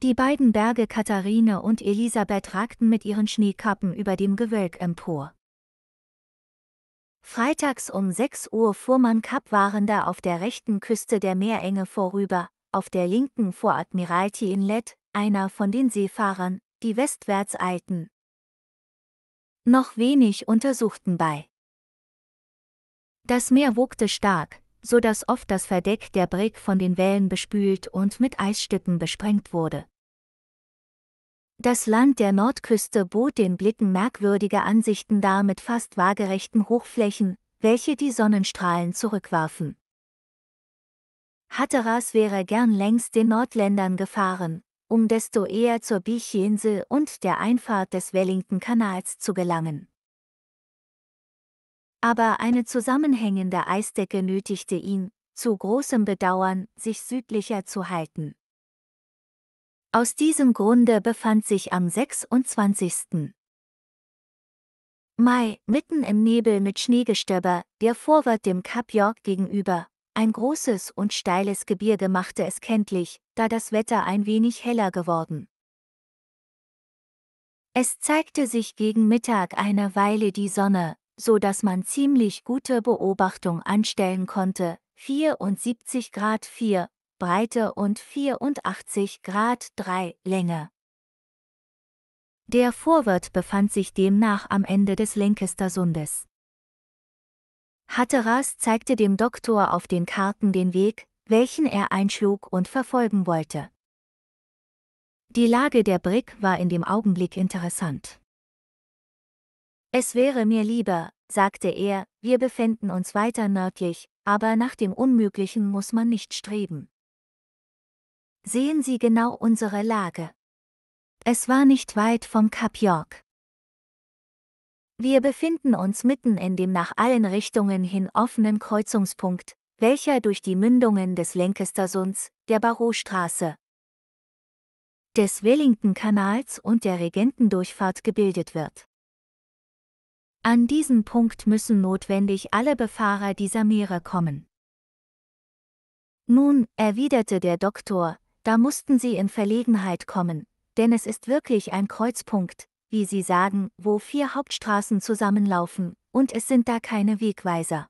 Die beiden Berge Katharine und Elisabeth ragten mit ihren Schneekappen über dem Gewölk empor. Freitags um 6 Uhr fuhr man Kapwarender auf der rechten Küste der Meerenge vorüber, auf der linken vor Admiralty Inlet, einer von den Seefahrern, die westwärts eilten. Noch wenig untersuchten bei. Das Meer wogte stark, so dass oft das Verdeck der Brig von den Wellen bespült und mit Eisstücken besprengt wurde. Das Land der Nordküste bot den Blicken merkwürdige Ansichten dar mit fast waagerechten Hochflächen, welche die Sonnenstrahlen zurückwarfen. Hatteras wäre gern längst den Nordländern gefahren, um desto eher zur Beachy-Insel und der Einfahrt des Wellington-Kanals zu gelangen. Aber eine zusammenhängende Eisdecke nötigte ihn, zu großem Bedauern, sich südlicher zu halten. Aus diesem Grunde befand sich am 26. Mai, mitten im Nebel mit Schneegestöber, der Vorwart dem Kap York gegenüber, ein großes und steiles Gebirge machte es kenntlich, da das Wetter ein wenig heller geworden. Es zeigte sich gegen Mittag eine Weile die Sonne, so dass man ziemlich gute Beobachtung anstellen konnte, 74 Grad 4 Breite und 84 Grad 3 Länge. Der Vorwärts befand sich demnach am Ende des Lancaster Sundes. Hatteras zeigte dem Doktor auf den Karten den Weg, welchen er einschlug und verfolgen wollte. Die Lage der Brick war in dem Augenblick interessant. Es wäre mir lieber, sagte er, wir befänden uns weiter nördlich, aber nach dem Unmöglichen muss man nicht streben. Sehen Sie genau unsere Lage. Es war nicht weit vom Kap York. Wir befinden uns mitten in dem nach allen Richtungen hin offenen Kreuzungspunkt, welcher durch die Mündungen des Lancaster-Sunds, der Barrowstraße, des Wellington-Kanals und der Regentendurchfahrt gebildet wird. An diesen Punkt müssen notwendig alle Befahrer dieser Meere kommen. Nun, erwiderte der Doktor, da mussten sie in Verlegenheit kommen, denn es ist wirklich ein Kreuzpunkt, wie Sie sagen, wo vier Hauptstraßen zusammenlaufen, und es sind da keine Wegweiser.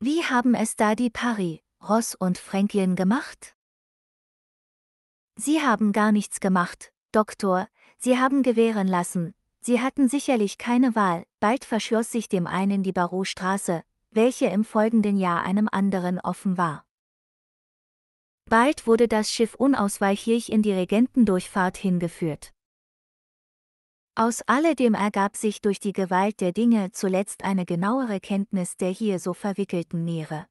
Wie haben es da die Paris, Ross und Franklin gemacht? Sie haben gar nichts gemacht, Doktor, Sie haben gewähren lassen, Sie hatten sicherlich keine Wahl, bald verschloss sich dem einen die Barreau-Straße, welche im folgenden Jahr einem anderen offen war. Bald wurde das Schiff unausweichlich in die Regentendurchfahrt hingeführt. Aus alledem ergab sich durch die Gewalt der Dinge zuletzt eine genauere Kenntnis der hier so verwickelten Meere.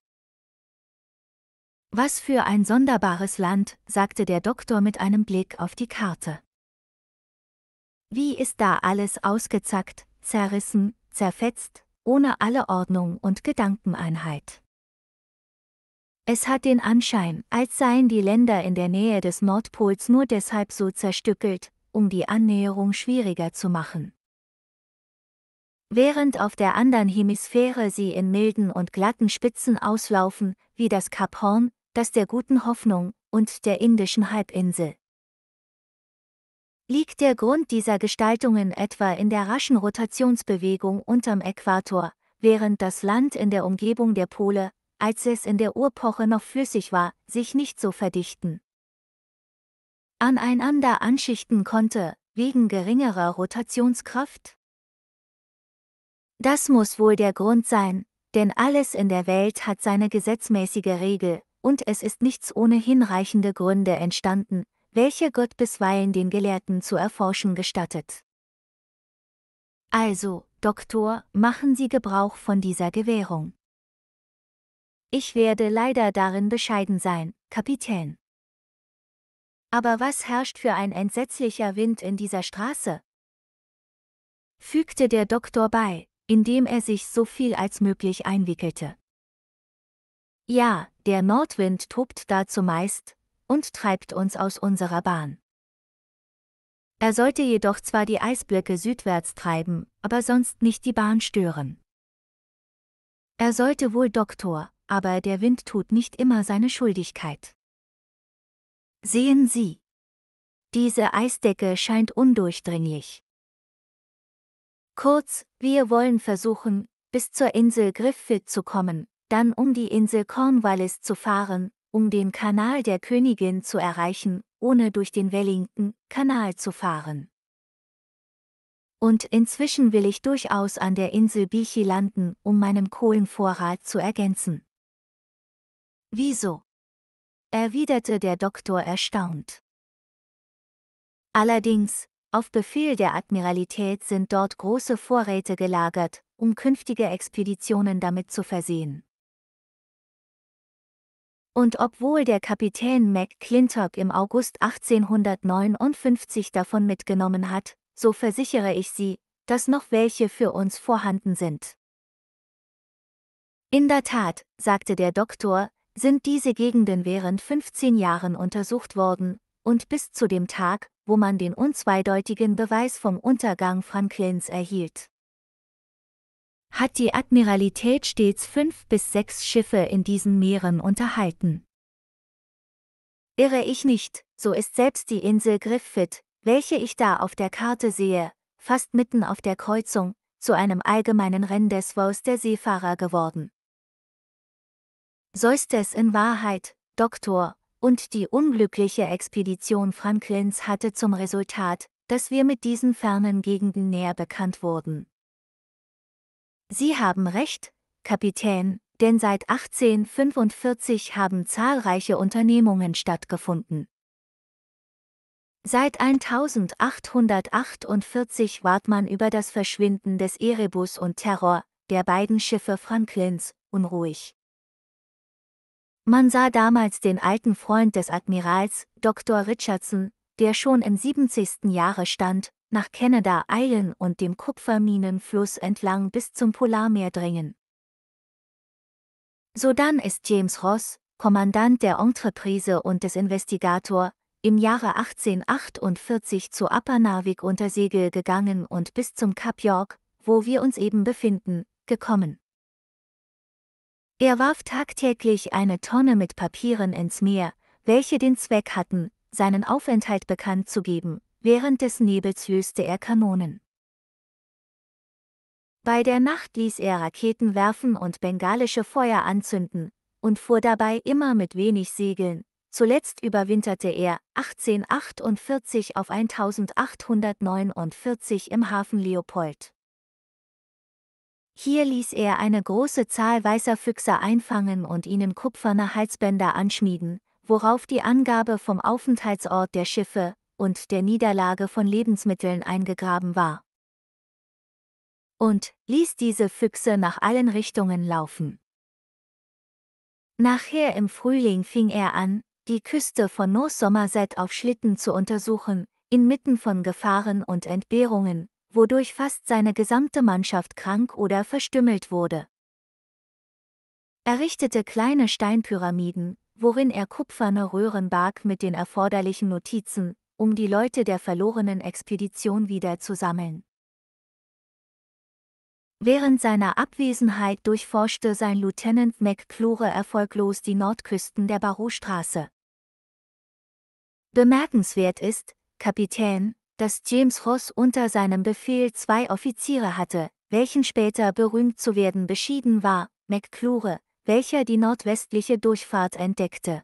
Was für ein sonderbares Land, sagte der Doktor mit einem Blick auf die Karte. Wie ist da alles ausgezackt, zerrissen, zerfetzt, ohne alle Ordnung und Gedankeneinheit. Es hat den Anschein, als seien die Länder in der Nähe des Nordpols nur deshalb so zerstückelt, um die Annäherung schwieriger zu machen. Während auf der anderen Hemisphäre sie in milden und glatten Spitzen auslaufen, wie das Kap Horn, das der guten Hoffnung und der indischen Halbinsel. Liegt der Grund dieser Gestaltungen etwa in der raschen Rotationsbewegung unterm Äquator, während das Land in der Umgebung der Pole, als es in der Urpoche noch flüssig war, sich nicht so verdichten? aneinander anschichten konnte, wegen geringerer Rotationskraft? Das muss wohl der Grund sein, denn alles in der Welt hat seine gesetzmäßige Regel, und es ist nichts ohne hinreichende Gründe entstanden, welche Gott bisweilen den Gelehrten zu erforschen gestattet. Also, Doktor, machen Sie Gebrauch von dieser Gewährung. Ich werde leider darin bescheiden sein, Kapitän. Aber was herrscht für ein entsetzlicher Wind in dieser Straße? fügte der Doktor bei, indem er sich so viel als möglich einwickelte. Ja, der Nordwind tobt da zumeist und treibt uns aus unserer Bahn. Er sollte jedoch zwar die Eisblöcke südwärts treiben, aber sonst nicht die Bahn stören. Er sollte wohl Doktor, aber der Wind tut nicht immer seine Schuldigkeit. Sehen Sie. Diese Eisdecke scheint undurchdringlich. Kurz, wir wollen versuchen, bis zur Insel Griffith zu kommen, dann um die Insel Cornwallis zu fahren, um den Kanal der Königin zu erreichen, ohne durch den Wellington-Kanal zu fahren. Und inzwischen will ich durchaus an der Insel Bichi landen, um meinen Kohlenvorrat zu ergänzen. Wieso? erwiderte der Doktor erstaunt. Allerdings, auf Befehl der Admiralität sind dort große Vorräte gelagert, um künftige Expeditionen damit zu versehen. Und obwohl der Kapitän McClintock im August 1859 davon mitgenommen hat, so versichere ich Sie, dass noch welche für uns vorhanden sind. In der Tat, sagte der Doktor, sind diese Gegenden während 15 Jahren untersucht worden, und bis zu dem Tag, wo man den unzweideutigen Beweis vom Untergang Franklins erhielt. Hat die Admiralität stets fünf bis sechs Schiffe in diesen Meeren unterhalten. Irre ich nicht, so ist selbst die Insel Griffith, welche ich da auf der Karte sehe, fast mitten auf der Kreuzung, zu einem allgemeinen Rendezvous der Seefahrer geworden seufzte es in Wahrheit, Doktor, und die unglückliche Expedition Franklins hatte zum Resultat, dass wir mit diesen fernen Gegenden näher bekannt wurden. Sie haben recht, Kapitän, denn seit 1845 haben zahlreiche Unternehmungen stattgefunden. Seit 1848 ward man über das Verschwinden des Erebus und Terror, der beiden Schiffe Franklins, unruhig. Man sah damals den alten Freund des Admirals, Dr. Richardson, der schon im 70. Jahre stand, nach Canada eilen und dem Kupferminenfluss entlang bis zum Polarmeer dringen. Sodann ist James Ross, Kommandant der Entreprise und des Investigator, im Jahre 1848 zu Upper Appernavik unter Segel gegangen und bis zum Kap York, wo wir uns eben befinden, gekommen. Er warf tagtäglich eine Tonne mit Papieren ins Meer, welche den Zweck hatten, seinen Aufenthalt bekannt zu geben, während des Nebels löste er Kanonen. Bei der Nacht ließ er Raketen werfen und bengalische Feuer anzünden, und fuhr dabei immer mit wenig Segeln, zuletzt überwinterte er 1848 auf 1849 im Hafen Leopold. Hier ließ er eine große Zahl weißer Füchse einfangen und ihnen kupferne Halsbänder anschmieden, worauf die Angabe vom Aufenthaltsort der Schiffe und der Niederlage von Lebensmitteln eingegraben war. Und ließ diese Füchse nach allen Richtungen laufen. Nachher im Frühling fing er an, die Küste von No Somerset auf Schlitten zu untersuchen, inmitten von Gefahren und Entbehrungen, wodurch fast seine gesamte Mannschaft krank oder verstümmelt wurde. Er richtete kleine Steinpyramiden, worin er kupferne Röhren barg mit den erforderlichen Notizen, um die Leute der verlorenen Expedition wieder zu sammeln. Während seiner Abwesenheit durchforschte sein Lieutenant McClure erfolglos die Nordküsten der Barrowstraße. Bemerkenswert ist, Kapitän, dass James Ross unter seinem Befehl zwei Offiziere hatte, welchen später berühmt zu werden beschieden war, McClure, welcher die nordwestliche Durchfahrt entdeckte.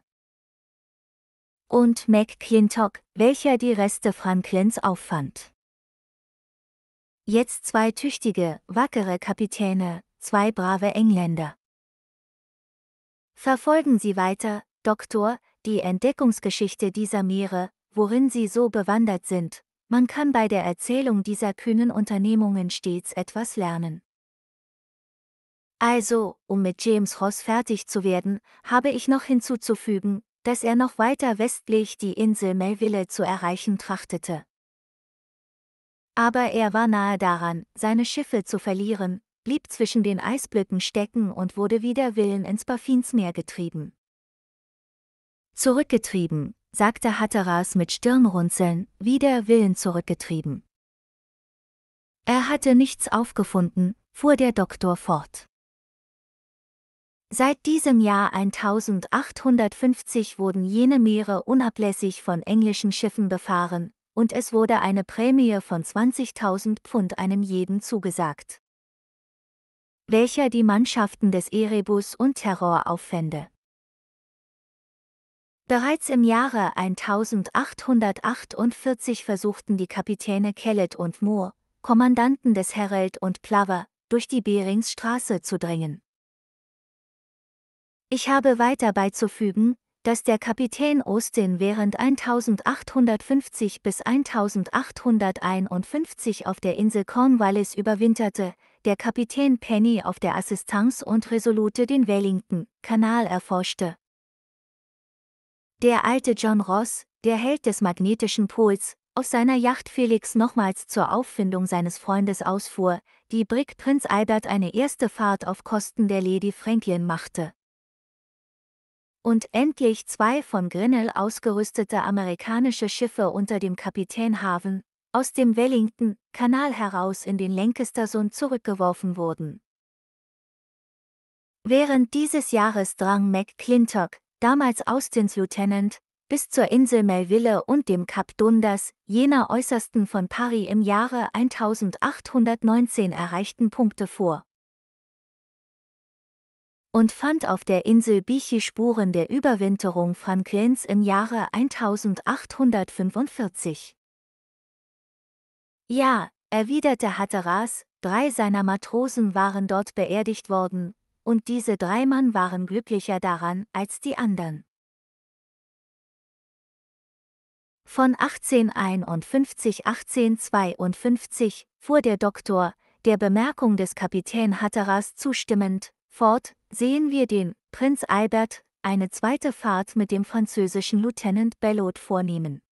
Und McClintock, welcher die Reste Franklins auffand. Jetzt zwei tüchtige, wackere Kapitäne, zwei brave Engländer. Verfolgen Sie weiter, Doktor, die Entdeckungsgeschichte dieser Meere, worin Sie so bewandert sind, man kann bei der Erzählung dieser kühnen Unternehmungen stets etwas lernen. Also, um mit James Ross fertig zu werden, habe ich noch hinzuzufügen, dass er noch weiter westlich die Insel Melville zu erreichen trachtete. Aber er war nahe daran, seine Schiffe zu verlieren, blieb zwischen den Eisblöcken stecken und wurde wider Willen ins Baffinsmeer getrieben. Zurückgetrieben, sagte Hatteras mit Stirnrunzeln, wider Willen zurückgetrieben. Er hatte nichts aufgefunden, fuhr der Doktor fort. Seit diesem Jahr 1850 wurden jene Meere unablässig von englischen Schiffen befahren, und es wurde eine Prämie von 20.000 Pfund einem jeden zugesagt, welcher die Mannschaften des Erebus und Terror auffände. Bereits im Jahre 1848 versuchten die Kapitäne Kellett und Moore, Kommandanten des Herald und Plover, durch die Beringsstraße zu drängen. Ich habe weiter beizufügen, dass der Kapitän Austin während 1850 bis 1851 auf der Insel Cornwallis überwinterte, der Kapitän Penny auf der Assistance und Resolute den Wellington-Kanal erforschte der alte John Ross, der Held des magnetischen Pols, auf seiner Yacht Felix nochmals zur Auffindung seines Freundes ausfuhr, die Brick Prinz Albert eine erste Fahrt auf Kosten der Lady Franklin machte. Und endlich zwei von Grinnell ausgerüstete amerikanische Schiffe unter dem Kapitän Haven, aus dem Wellington-Kanal heraus in den Lancaster Sund zurückgeworfen wurden. Während dieses Jahres drang McClintock, damals Austins Lieutenant, bis zur Insel Melville und dem Kap Dundas, jener äußersten von Paris im Jahre 1819 erreichten Punkte vor. Und fand auf der Insel Bichi Spuren der Überwinterung Franklins im Jahre 1845. Ja, erwiderte Hatteras, drei seiner Matrosen waren dort beerdigt worden und diese drei Mann waren glücklicher daran als die anderen. Von 1851 1852 fuhr der Doktor, der Bemerkung des Kapitän Hatteras zustimmend, fort, sehen wir den Prinz Albert eine zweite Fahrt mit dem französischen Lieutenant Bellot vornehmen.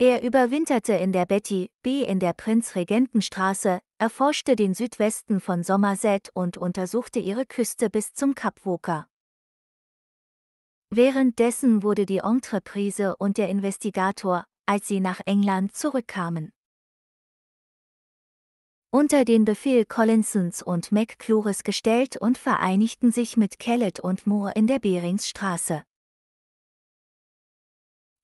Er überwinterte in der Betty B. in der Prinzregentenstraße, erforschte den Südwesten von Somerset und untersuchte ihre Küste bis zum Kap Woker. Währenddessen wurde die Entreprise und der Investigator, als sie nach England zurückkamen. Unter den Befehl Collinsons und McClures gestellt und vereinigten sich mit Kellett und Moore in der Beringsstraße.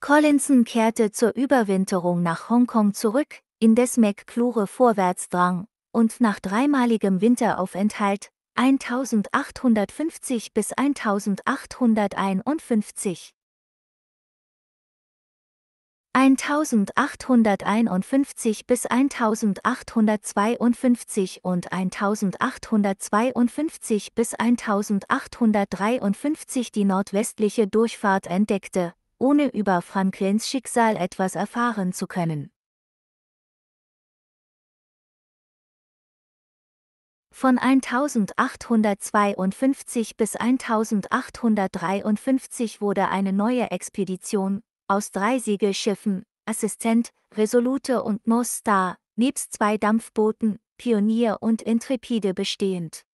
Collinson kehrte zur Überwinterung nach Hongkong zurück, indes McClure vorwärts drang, und nach dreimaligem Winteraufenthalt 1850 bis 1851 1851 bis 1852 und 1852 bis 1853 die nordwestliche Durchfahrt entdeckte, ohne über Franklins Schicksal etwas erfahren zu können. Von 1852 bis 1853 wurde eine neue Expedition, aus drei Segelschiffen, Assistent, Resolute und North Star, nebst zwei Dampfbooten, Pionier und Intrepide bestehend.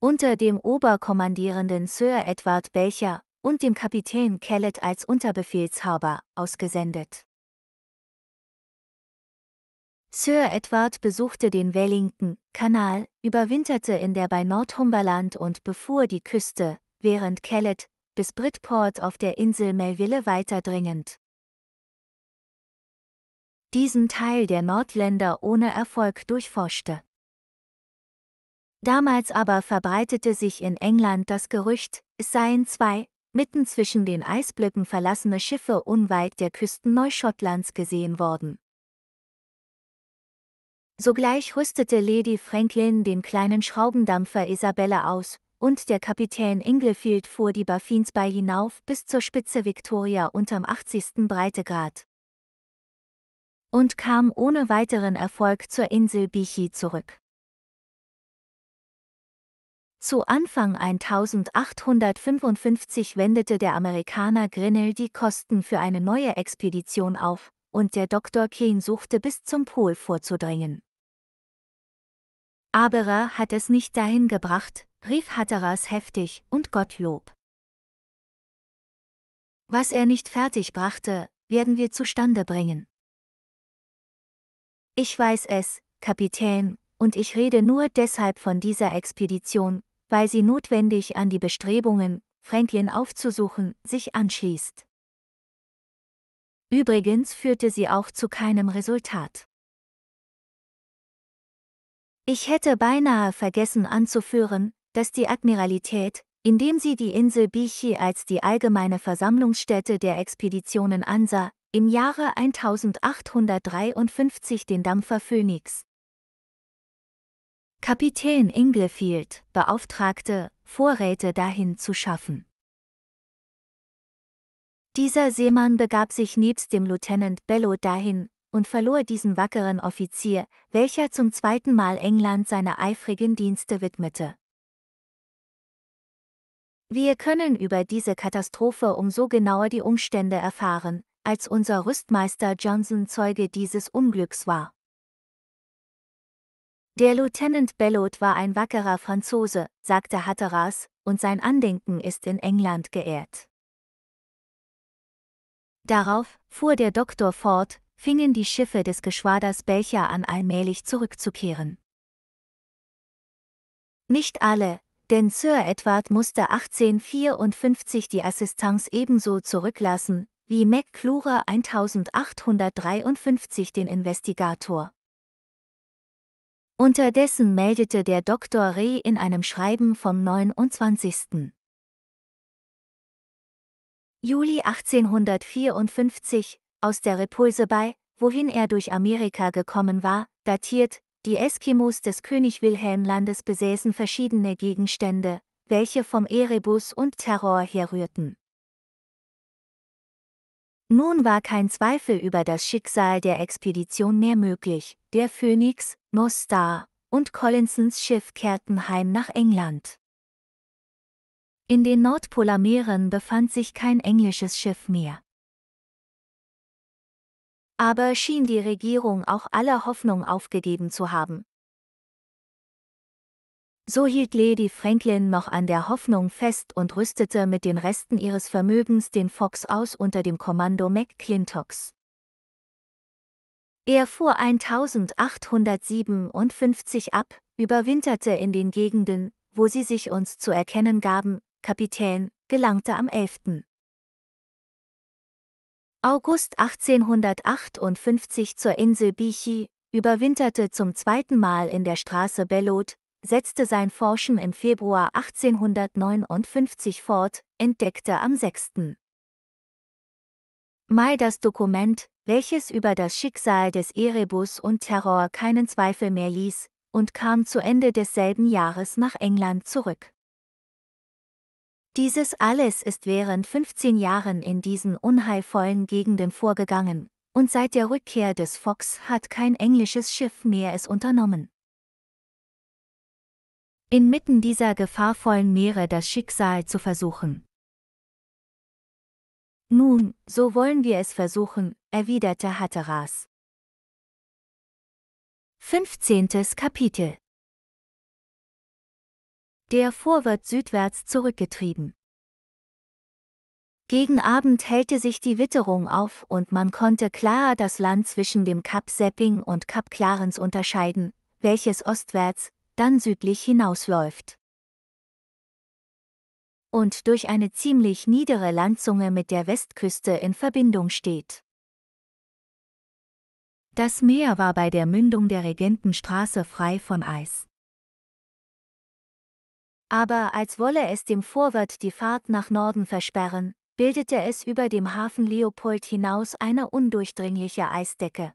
Unter dem Oberkommandierenden Sir Edward Belcher, und dem Kapitän Kellett als Unterbefehlshaber, ausgesendet. Sir Edward besuchte den Wellington-Kanal, überwinterte in der bei Northumberland und befuhr die Küste, während Kellett, bis Britport auf der Insel Melville weiterdringend. Diesen Teil der Nordländer ohne Erfolg durchforschte. Damals aber verbreitete sich in England das Gerücht, es seien zwei mitten zwischen den Eisblöcken verlassene Schiffe unweit der Küsten Neuschottlands gesehen worden. Sogleich rüstete Lady Franklin den kleinen Schraubendampfer Isabella aus, und der Kapitän Inglefield fuhr die Baffins bei hinauf bis zur Spitze Victoria unterm 80. Breitegrad. Und kam ohne weiteren Erfolg zur Insel Bichi zurück. Zu Anfang 1855 wendete der Amerikaner Grinnell die Kosten für eine neue Expedition auf, und der Dr. Kane suchte bis zum Pol vorzudringen. Aberer hat es nicht dahin gebracht, rief Hatteras heftig, und Gottlob. Was er nicht fertig brachte, werden wir zustande bringen. Ich weiß es, Kapitän, und ich rede nur deshalb von dieser Expedition, weil sie notwendig an die Bestrebungen, Franklin aufzusuchen, sich anschließt. Übrigens führte sie auch zu keinem Resultat. Ich hätte beinahe vergessen anzuführen, dass die Admiralität, indem sie die Insel Bichi als die allgemeine Versammlungsstätte der Expeditionen ansah, im Jahre 1853 den Dampfer Phoenix, Kapitän Inglefield beauftragte, Vorräte dahin zu schaffen. Dieser Seemann begab sich nebst dem Lieutenant Bellow dahin und verlor diesen wackeren Offizier, welcher zum zweiten Mal England seine eifrigen Dienste widmete. Wir können über diese Katastrophe umso genauer die Umstände erfahren, als unser Rüstmeister Johnson Zeuge dieses Unglücks war. Der Lieutenant Bellot war ein wackerer Franzose, sagte Hatteras, und sein Andenken ist in England geehrt. Darauf, fuhr der Doktor fort, fingen die Schiffe des Geschwaders Belcher an allmählich zurückzukehren. Nicht alle, denn Sir Edward musste 1854 die Assistance ebenso zurücklassen, wie McClure 1853 den Investigator. Unterdessen meldete der Dr. Reh in einem Schreiben vom 29. Juli 1854 aus der Repulse bei, wohin er durch Amerika gekommen war, datiert, die Eskimos des König Wilhelm Landes besäßen verschiedene Gegenstände, welche vom Erebus und Terror herrührten. Nun war kein Zweifel über das Schicksal der Expedition mehr möglich. Der Phoenix, North Star und Collinsons Schiff kehrten heim nach England. In den Nordpolarmeeren befand sich kein englisches Schiff mehr. Aber schien die Regierung auch alle Hoffnung aufgegeben zu haben, so hielt Lady Franklin noch an der Hoffnung fest und rüstete mit den Resten ihres Vermögens den Fox aus unter dem Kommando McClintocks. Er fuhr 1857 ab, überwinterte in den Gegenden, wo sie sich uns zu erkennen gaben, Kapitän, gelangte am 11. August 1858 zur Insel Bichi, überwinterte zum zweiten Mal in der Straße Bellot, setzte sein Forschen im Februar 1859 fort, entdeckte am 6. Mai das Dokument, welches über das Schicksal des Erebus und Terror keinen Zweifel mehr ließ, und kam zu Ende desselben Jahres nach England zurück. Dieses alles ist während 15 Jahren in diesen unheilvollen Gegenden vorgegangen, und seit der Rückkehr des Fox hat kein englisches Schiff mehr es unternommen inmitten dieser gefahrvollen Meere das Schicksal zu versuchen. Nun, so wollen wir es versuchen, erwiderte Hatteras. 15. Kapitel Der Vor wird südwärts zurückgetrieben. Gegen Abend hellte sich die Witterung auf und man konnte klarer das Land zwischen dem Kap Sepping und Kap Clarence unterscheiden, welches ostwärts, dann südlich hinausläuft. Und durch eine ziemlich niedere Landzunge mit der Westküste in Verbindung steht. Das Meer war bei der Mündung der Regentenstraße frei von Eis. Aber als wolle es dem Vorwärts die Fahrt nach Norden versperren, bildete es über dem Hafen Leopold hinaus eine undurchdringliche Eisdecke.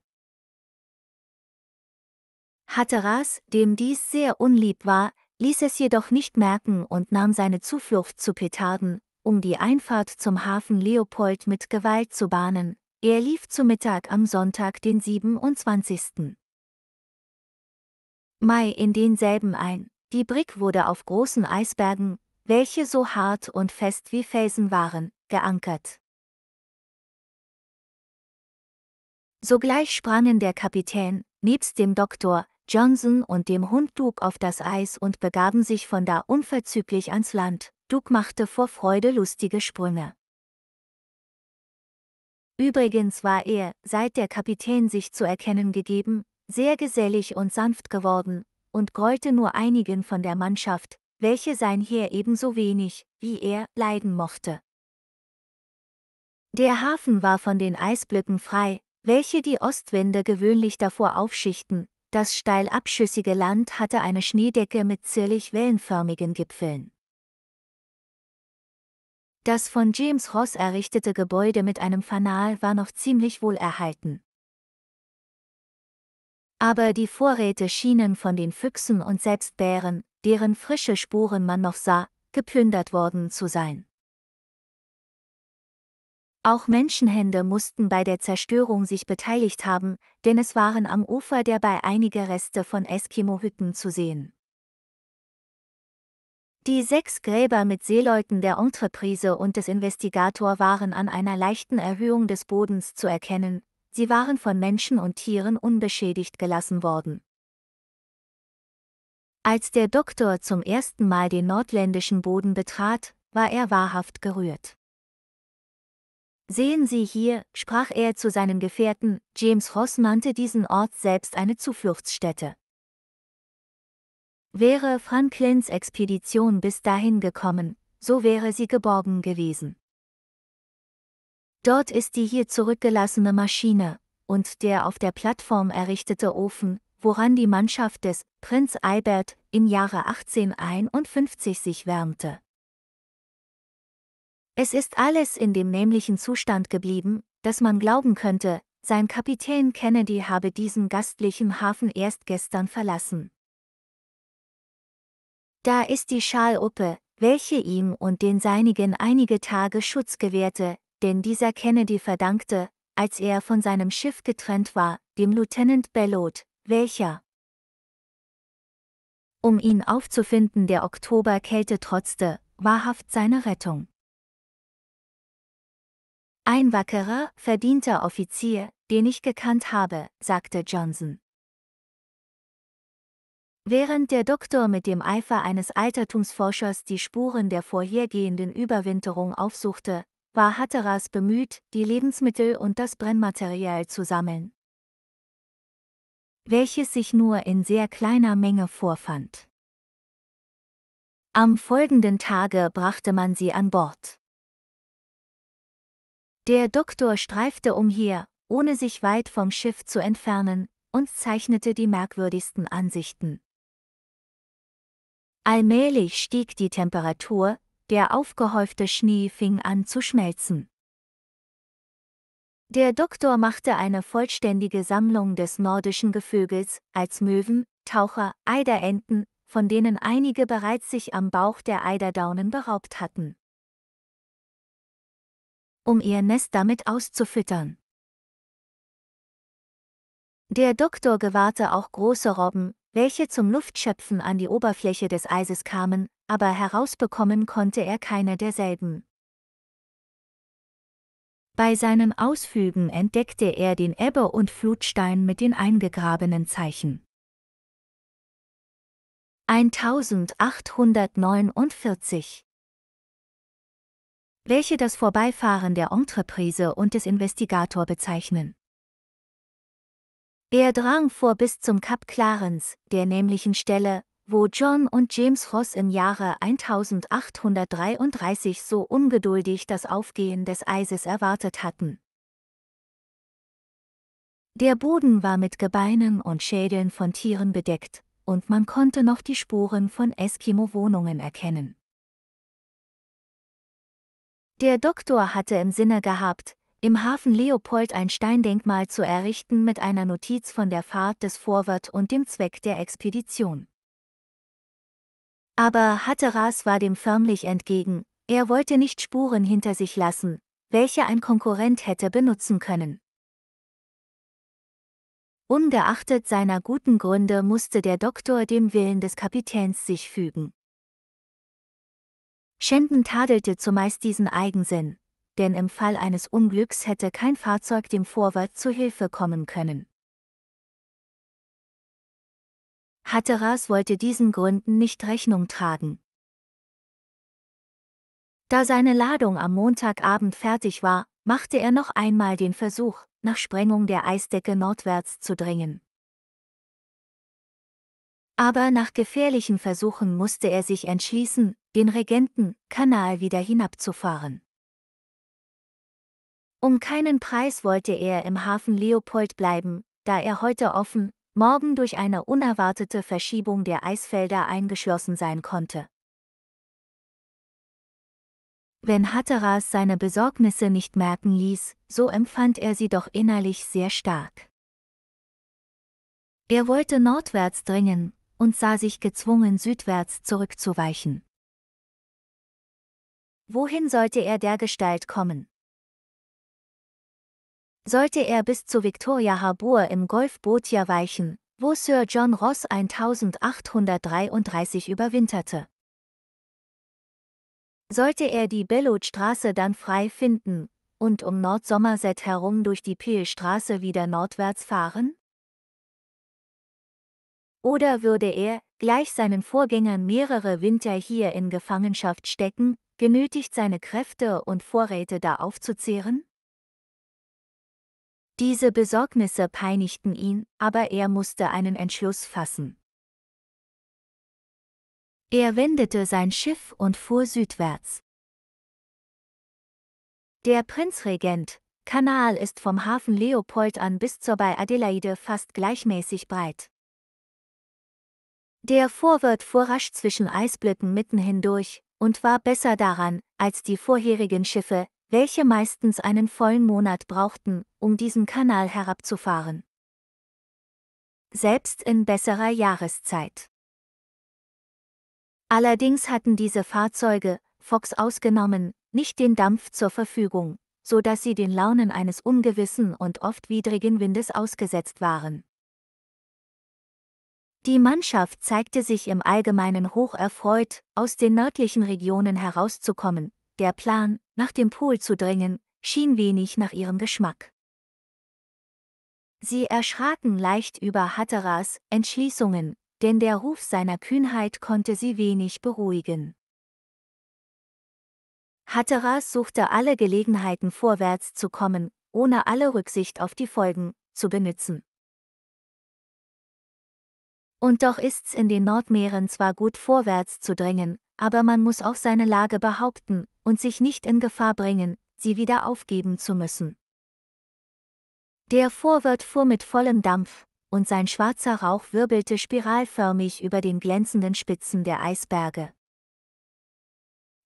Hatteras, dem dies sehr unlieb war, ließ es jedoch nicht merken und nahm seine Zuflucht zu Petarden, um die Einfahrt zum Hafen Leopold mit Gewalt zu bahnen. Er lief zu Mittag am Sonntag den 27. Mai in denselben ein. Die Brig wurde auf großen Eisbergen, welche so hart und fest wie Felsen waren, geankert. Sogleich sprangen der Kapitän, nebst dem Doktor, Johnson und dem Hund Duke auf das Eis und begaben sich von da unverzüglich ans Land. Duke machte vor Freude lustige Sprünge. Übrigens war er, seit der Kapitän sich zu erkennen gegeben, sehr gesellig und sanft geworden, und grollte nur einigen von der Mannschaft, welche sein Heer ebenso wenig, wie er, leiden mochte. Der Hafen war von den Eisblöcken frei, welche die Ostwände gewöhnlich davor aufschichten, das steil abschüssige Land hatte eine Schneedecke mit zierlich wellenförmigen Gipfeln. Das von James Ross errichtete Gebäude mit einem Fanal war noch ziemlich wohl erhalten. Aber die Vorräte schienen von den Füchsen und selbst Bären, deren frische Spuren man noch sah, geplündert worden zu sein. Auch Menschenhände mussten bei der Zerstörung sich beteiligt haben, denn es waren am Ufer dabei einige Reste von Eskimo-Hütten zu sehen. Die sechs Gräber mit Seeleuten der Entreprise und des Investigator waren an einer leichten Erhöhung des Bodens zu erkennen, sie waren von Menschen und Tieren unbeschädigt gelassen worden. Als der Doktor zum ersten Mal den nordländischen Boden betrat, war er wahrhaft gerührt. Sehen Sie hier, sprach er zu seinen Gefährten, James Ross nannte diesen Ort selbst eine Zufluchtsstätte. Wäre Franklins Expedition bis dahin gekommen, so wäre sie geborgen gewesen. Dort ist die hier zurückgelassene Maschine, und der auf der Plattform errichtete Ofen, woran die Mannschaft des Prinz Albert im Jahre 1851 sich wärmte. Es ist alles in dem nämlichen Zustand geblieben, dass man glauben könnte, sein Kapitän Kennedy habe diesen gastlichen Hafen erst gestern verlassen. Da ist die Schaluppe, welche ihm und den Seinigen einige Tage Schutz gewährte, denn dieser Kennedy verdankte, als er von seinem Schiff getrennt war, dem Lieutenant Bellot, welcher, um ihn aufzufinden, der Oktoberkälte trotzte, wahrhaft seine Rettung. Ein wackerer, verdienter Offizier, den ich gekannt habe, sagte Johnson. Während der Doktor mit dem Eifer eines Altertumsforschers die Spuren der vorhergehenden Überwinterung aufsuchte, war Hatteras bemüht, die Lebensmittel und das Brennmaterial zu sammeln, welches sich nur in sehr kleiner Menge vorfand. Am folgenden Tage brachte man sie an Bord. Der Doktor streifte umher, ohne sich weit vom Schiff zu entfernen, und zeichnete die merkwürdigsten Ansichten. Allmählich stieg die Temperatur, der aufgehäufte Schnee fing an zu schmelzen. Der Doktor machte eine vollständige Sammlung des nordischen Gevögels, als Möwen, Taucher, Eiderenten, von denen einige bereits sich am Bauch der Eiderdaunen beraubt hatten um ihr Nest damit auszufüttern. Der Doktor gewahrte auch große Robben, welche zum Luftschöpfen an die Oberfläche des Eises kamen, aber herausbekommen konnte er keine derselben. Bei seinen Ausflügen entdeckte er den Ebbe- und Flutstein mit den eingegrabenen Zeichen. 1849 welche das Vorbeifahren der Entreprise und des Investigator bezeichnen. Er drang vor bis zum Kap Clarence, der nämlichen Stelle, wo John und James Ross im Jahre 1833 so ungeduldig das Aufgehen des Eises erwartet hatten. Der Boden war mit Gebeinen und Schädeln von Tieren bedeckt, und man konnte noch die Spuren von Eskimo-Wohnungen erkennen. Der Doktor hatte im Sinne gehabt, im Hafen Leopold ein Steindenkmal zu errichten mit einer Notiz von der Fahrt des Vorwärts und dem Zweck der Expedition. Aber Hatteras war dem förmlich entgegen, er wollte nicht Spuren hinter sich lassen, welche ein Konkurrent hätte benutzen können. Ungeachtet seiner guten Gründe musste der Doktor dem Willen des Kapitäns sich fügen. Schenden tadelte zumeist diesen Eigensinn, denn im Fall eines Unglücks hätte kein Fahrzeug dem Vorwart zu Hilfe kommen können. Hatteras wollte diesen Gründen nicht Rechnung tragen. Da seine Ladung am Montagabend fertig war, machte er noch einmal den Versuch, nach Sprengung der Eisdecke nordwärts zu dringen. Aber nach gefährlichen Versuchen musste er sich entschließen, den Regentenkanal wieder hinabzufahren. Um keinen Preis wollte er im Hafen Leopold bleiben, da er heute offen, morgen durch eine unerwartete Verschiebung der Eisfelder eingeschlossen sein konnte. Wenn Hatteras seine Besorgnisse nicht merken ließ, so empfand er sie doch innerlich sehr stark. Er wollte nordwärts dringen und sah sich gezwungen, südwärts zurückzuweichen. Wohin sollte er der Gestalt kommen? Sollte er bis zu Victoria Harbour im Golf Botia weichen, wo Sir John Ross 1833 überwinterte. Sollte er die Bellot-Straße dann frei finden und um Nord Somerset herum durch die Peel-Straße wieder nordwärts fahren? Oder würde er, gleich seinen Vorgängern mehrere Winter hier in Gefangenschaft stecken genötigt seine Kräfte und Vorräte da aufzuzehren? Diese Besorgnisse peinigten ihn, aber er musste einen Entschluss fassen. Er wendete sein Schiff und fuhr südwärts. Der Prinzregent, Kanal ist vom Hafen Leopold an bis zur bei Adelaide fast gleichmäßig breit. Der Vorwärts fuhr rasch zwischen Eisblöcken mitten hindurch, und war besser daran, als die vorherigen Schiffe, welche meistens einen vollen Monat brauchten, um diesen Kanal herabzufahren. Selbst in besserer Jahreszeit. Allerdings hatten diese Fahrzeuge, Fox ausgenommen, nicht den Dampf zur Verfügung, so dass sie den Launen eines ungewissen und oft widrigen Windes ausgesetzt waren. Die Mannschaft zeigte sich im Allgemeinen hoch erfreut, aus den nördlichen Regionen herauszukommen, der Plan, nach dem Pol zu dringen, schien wenig nach ihrem Geschmack. Sie erschraken leicht über Hatteras Entschließungen, denn der Ruf seiner Kühnheit konnte sie wenig beruhigen. Hatteras suchte alle Gelegenheiten vorwärts zu kommen, ohne alle Rücksicht auf die Folgen zu benutzen. Und doch ist's in den Nordmeeren zwar gut vorwärts zu drängen, aber man muss auch seine Lage behaupten und sich nicht in Gefahr bringen, sie wieder aufgeben zu müssen. Der Vorwirt fuhr mit vollem Dampf, und sein schwarzer Rauch wirbelte spiralförmig über den glänzenden Spitzen der Eisberge.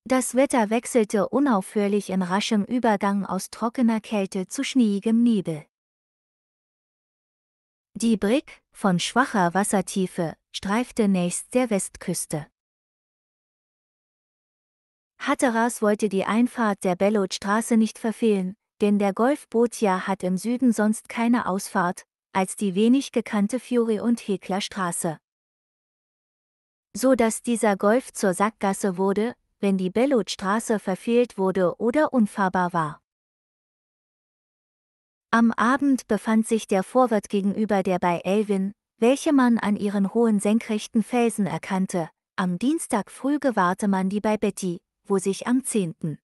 Das Wetter wechselte unaufhörlich in raschem Übergang aus trockener Kälte zu schneeigem Nebel. Die Brig, von schwacher Wassertiefe, streifte nächst der Westküste. Hatteras wollte die Einfahrt der Bellotstraße nicht verfehlen, denn der Golf Botia hat im Süden sonst keine Ausfahrt, als die wenig gekannte Fury- und Heklerstraße. So dass dieser Golf zur Sackgasse wurde, wenn die Bellotstraße verfehlt wurde oder unfahrbar war. Am Abend befand sich der Vorwärts gegenüber der bei Elvin, welche man an ihren hohen senkrechten Felsen erkannte, am Dienstag früh gewahrte man die bei Betty, wo sich am 10.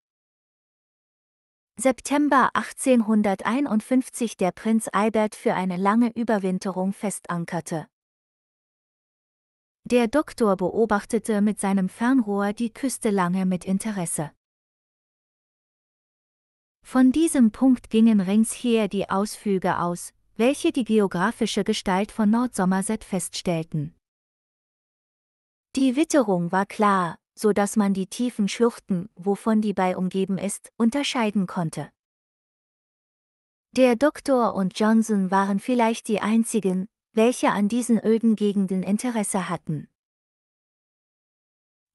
September 1851 der Prinz Albert für eine lange Überwinterung festankerte. Der Doktor beobachtete mit seinem Fernrohr die Küste lange mit Interesse. Von diesem Punkt gingen ringsher die Ausflüge aus, welche die geografische Gestalt von Nordsomerset feststellten. Die Witterung war klar, so dass man die tiefen Schluchten, wovon die Bay umgeben ist, unterscheiden konnte. Der Doktor und Johnson waren vielleicht die einzigen, welche an diesen öden Gegenden Interesse hatten.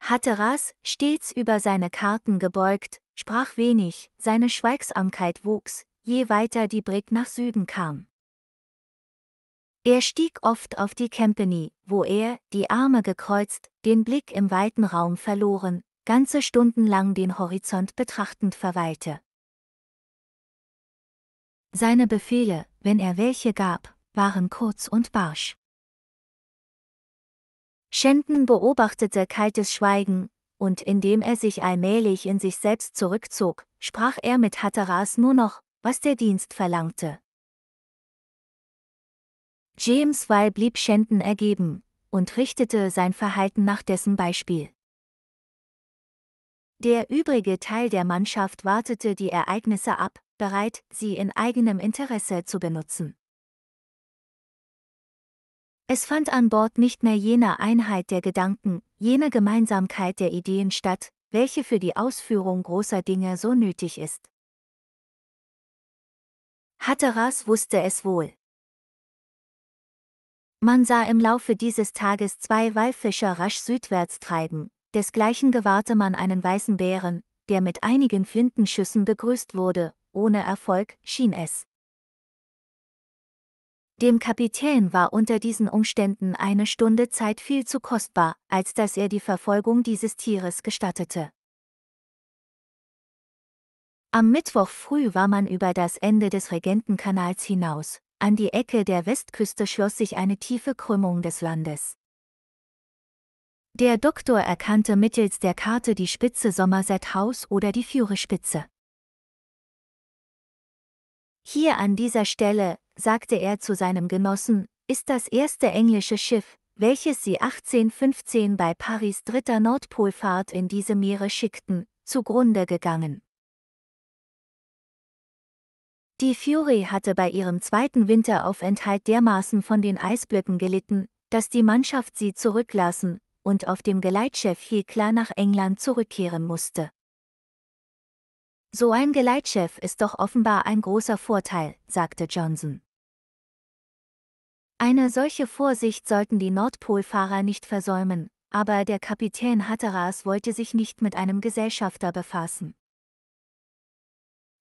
Hatteras, stets über seine Karten gebeugt, sprach wenig, seine Schweigsamkeit wuchs, je weiter die Brig nach Süden kam. Er stieg oft auf die Campany, wo er, die Arme gekreuzt, den Blick im weiten Raum verloren, ganze Stunden lang den Horizont betrachtend verweilte. Seine Befehle, wenn er welche gab, waren kurz und barsch. Schendon beobachtete kaltes Schweigen, und indem er sich allmählich in sich selbst zurückzog, sprach er mit Hatteras nur noch, was der Dienst verlangte. James Weil blieb Schänden ergeben und richtete sein Verhalten nach dessen Beispiel. Der übrige Teil der Mannschaft wartete die Ereignisse ab, bereit, sie in eigenem Interesse zu benutzen. Es fand an Bord nicht mehr jener Einheit der Gedanken, jene Gemeinsamkeit der Ideen statt, welche für die Ausführung großer Dinge so nötig ist. Hatteras wusste es wohl. Man sah im Laufe dieses Tages zwei Wallfischer rasch südwärts treiben, desgleichen gewahrte man einen weißen Bären, der mit einigen Flintenschüssen begrüßt wurde, ohne Erfolg, schien es. Dem Kapitän war unter diesen Umständen eine Stunde Zeit viel zu kostbar, als dass er die Verfolgung dieses Tieres gestattete. Am Mittwoch früh war man über das Ende des Regentenkanals hinaus, an die Ecke der Westküste schloss sich eine tiefe Krümmung des Landes. Der Doktor erkannte mittels der Karte die Spitze Somerset House oder die Führerspitze. Hier an dieser Stelle, sagte er zu seinem Genossen, ist das erste englische Schiff, welches sie 1815 bei Paris dritter Nordpolfahrt in diese Meere schickten, zugrunde gegangen. Die Fury hatte bei ihrem zweiten Winteraufenthalt dermaßen von den Eisblöcken gelitten, dass die Mannschaft sie zurücklassen und auf dem Geleitschef Hekla nach England zurückkehren musste. So ein Geleitschef ist doch offenbar ein großer Vorteil, sagte Johnson. Eine solche Vorsicht sollten die Nordpolfahrer nicht versäumen, aber der Kapitän Hatteras wollte sich nicht mit einem Gesellschafter befassen.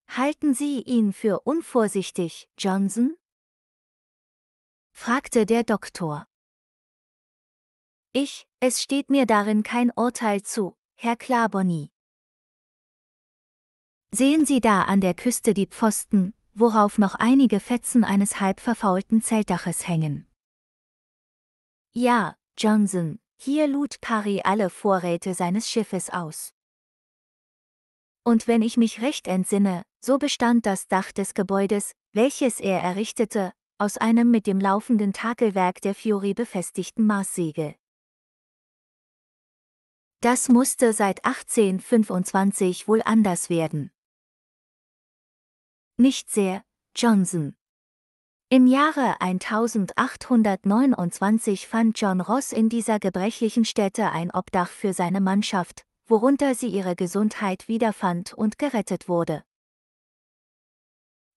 Halten Sie ihn für unvorsichtig, Johnson? fragte der Doktor. Ich, es steht mir darin kein Urteil zu, Herr Klarbonny. Sehen Sie da an der Küste die Pfosten, worauf noch einige Fetzen eines halb verfaulten Zeltdaches hängen. Ja, Johnson, hier lud Parry alle Vorräte seines Schiffes aus. Und wenn ich mich recht entsinne, so bestand das Dach des Gebäudes, welches er errichtete, aus einem mit dem laufenden Takelwerk der Fury befestigten Maßsegel. Das musste seit 1825 wohl anders werden nicht sehr, Johnson. Im Jahre 1829 fand John Ross in dieser gebrechlichen Stätte ein Obdach für seine Mannschaft, worunter sie ihre Gesundheit wiederfand und gerettet wurde.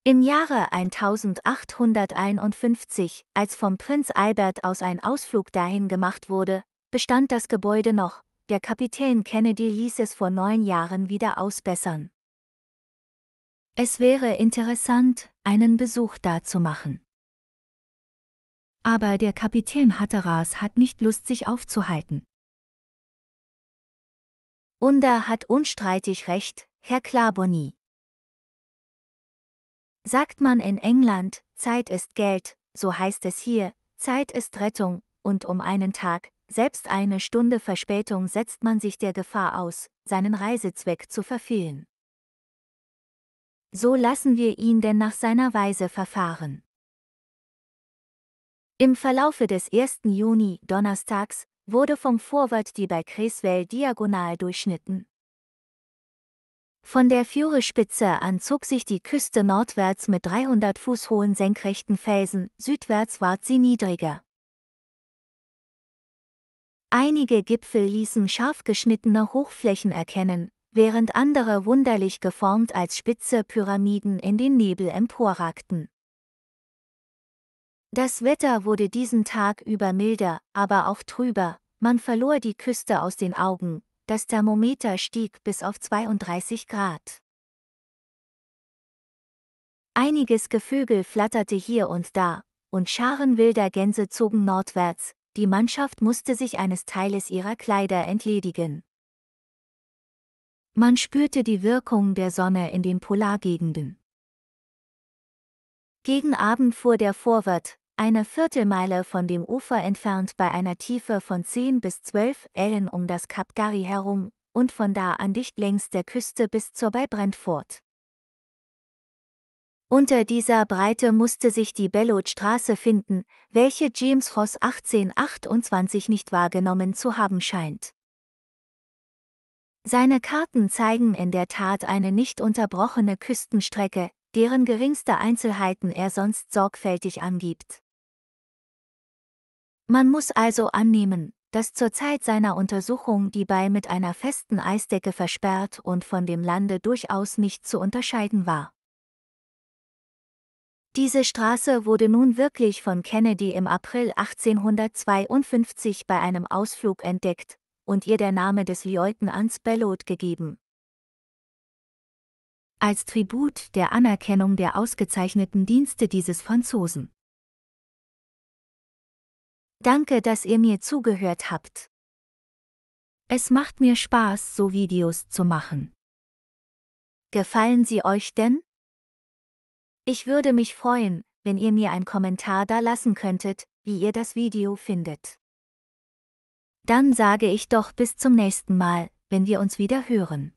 Im Jahre 1851, als vom Prinz Albert aus ein Ausflug dahin gemacht wurde, bestand das Gebäude noch, der Kapitän Kennedy ließ es vor neun Jahren wieder ausbessern. Es wäre interessant, einen Besuch da zu machen. Aber der Kapitän Hatteras hat nicht Lust, sich aufzuhalten. Unda hat unstreitig recht, Herr Klarboni. Sagt man in England, Zeit ist Geld, so heißt es hier, Zeit ist Rettung, und um einen Tag, selbst eine Stunde Verspätung setzt man sich der Gefahr aus, seinen Reisezweck zu verfehlen so lassen wir ihn denn nach seiner Weise verfahren. Im Verlaufe des 1. Juni, Donnerstags, wurde vom Vorwärts die bei Creswell diagonal durchschnitten. Von der Fjorespitze an zog sich die Küste nordwärts mit 300 Fuß hohen senkrechten Felsen, südwärts ward sie niedriger. Einige Gipfel ließen scharf geschnittene Hochflächen erkennen, während andere wunderlich geformt als spitze Pyramiden in den Nebel emporragten. Das Wetter wurde diesen Tag über milder, aber auch trüber, man verlor die Küste aus den Augen, das Thermometer stieg bis auf 32 Grad. Einiges Gevögel flatterte hier und da, und Scharen wilder Gänse zogen nordwärts, die Mannschaft musste sich eines Teiles ihrer Kleider entledigen. Man spürte die Wirkung der Sonne in den Polargegenden. Gegen Abend fuhr der Vorwärts, eine Viertelmeile von dem Ufer entfernt bei einer Tiefe von 10 bis 12 Ellen um das Kap Gari herum und von da an dicht längs der Küste bis zur bei Brentford. Unter dieser Breite musste sich die Bellot-Straße finden, welche James Ross 1828 nicht wahrgenommen zu haben scheint. Seine Karten zeigen in der Tat eine nicht unterbrochene Küstenstrecke, deren geringste Einzelheiten er sonst sorgfältig angibt. Man muss also annehmen, dass zur Zeit seiner Untersuchung die Bay mit einer festen Eisdecke versperrt und von dem Lande durchaus nicht zu unterscheiden war. Diese Straße wurde nun wirklich von Kennedy im April 1852 bei einem Ausflug entdeckt, und ihr der Name des Lieutenants Bellot gegeben. Als Tribut der Anerkennung der ausgezeichneten Dienste dieses Franzosen. Danke, dass ihr mir zugehört habt. Es macht mir Spaß, so Videos zu machen. Gefallen sie euch denn? Ich würde mich freuen, wenn ihr mir einen Kommentar da lassen könntet, wie ihr das Video findet. Dann sage ich doch bis zum nächsten Mal, wenn wir uns wieder hören.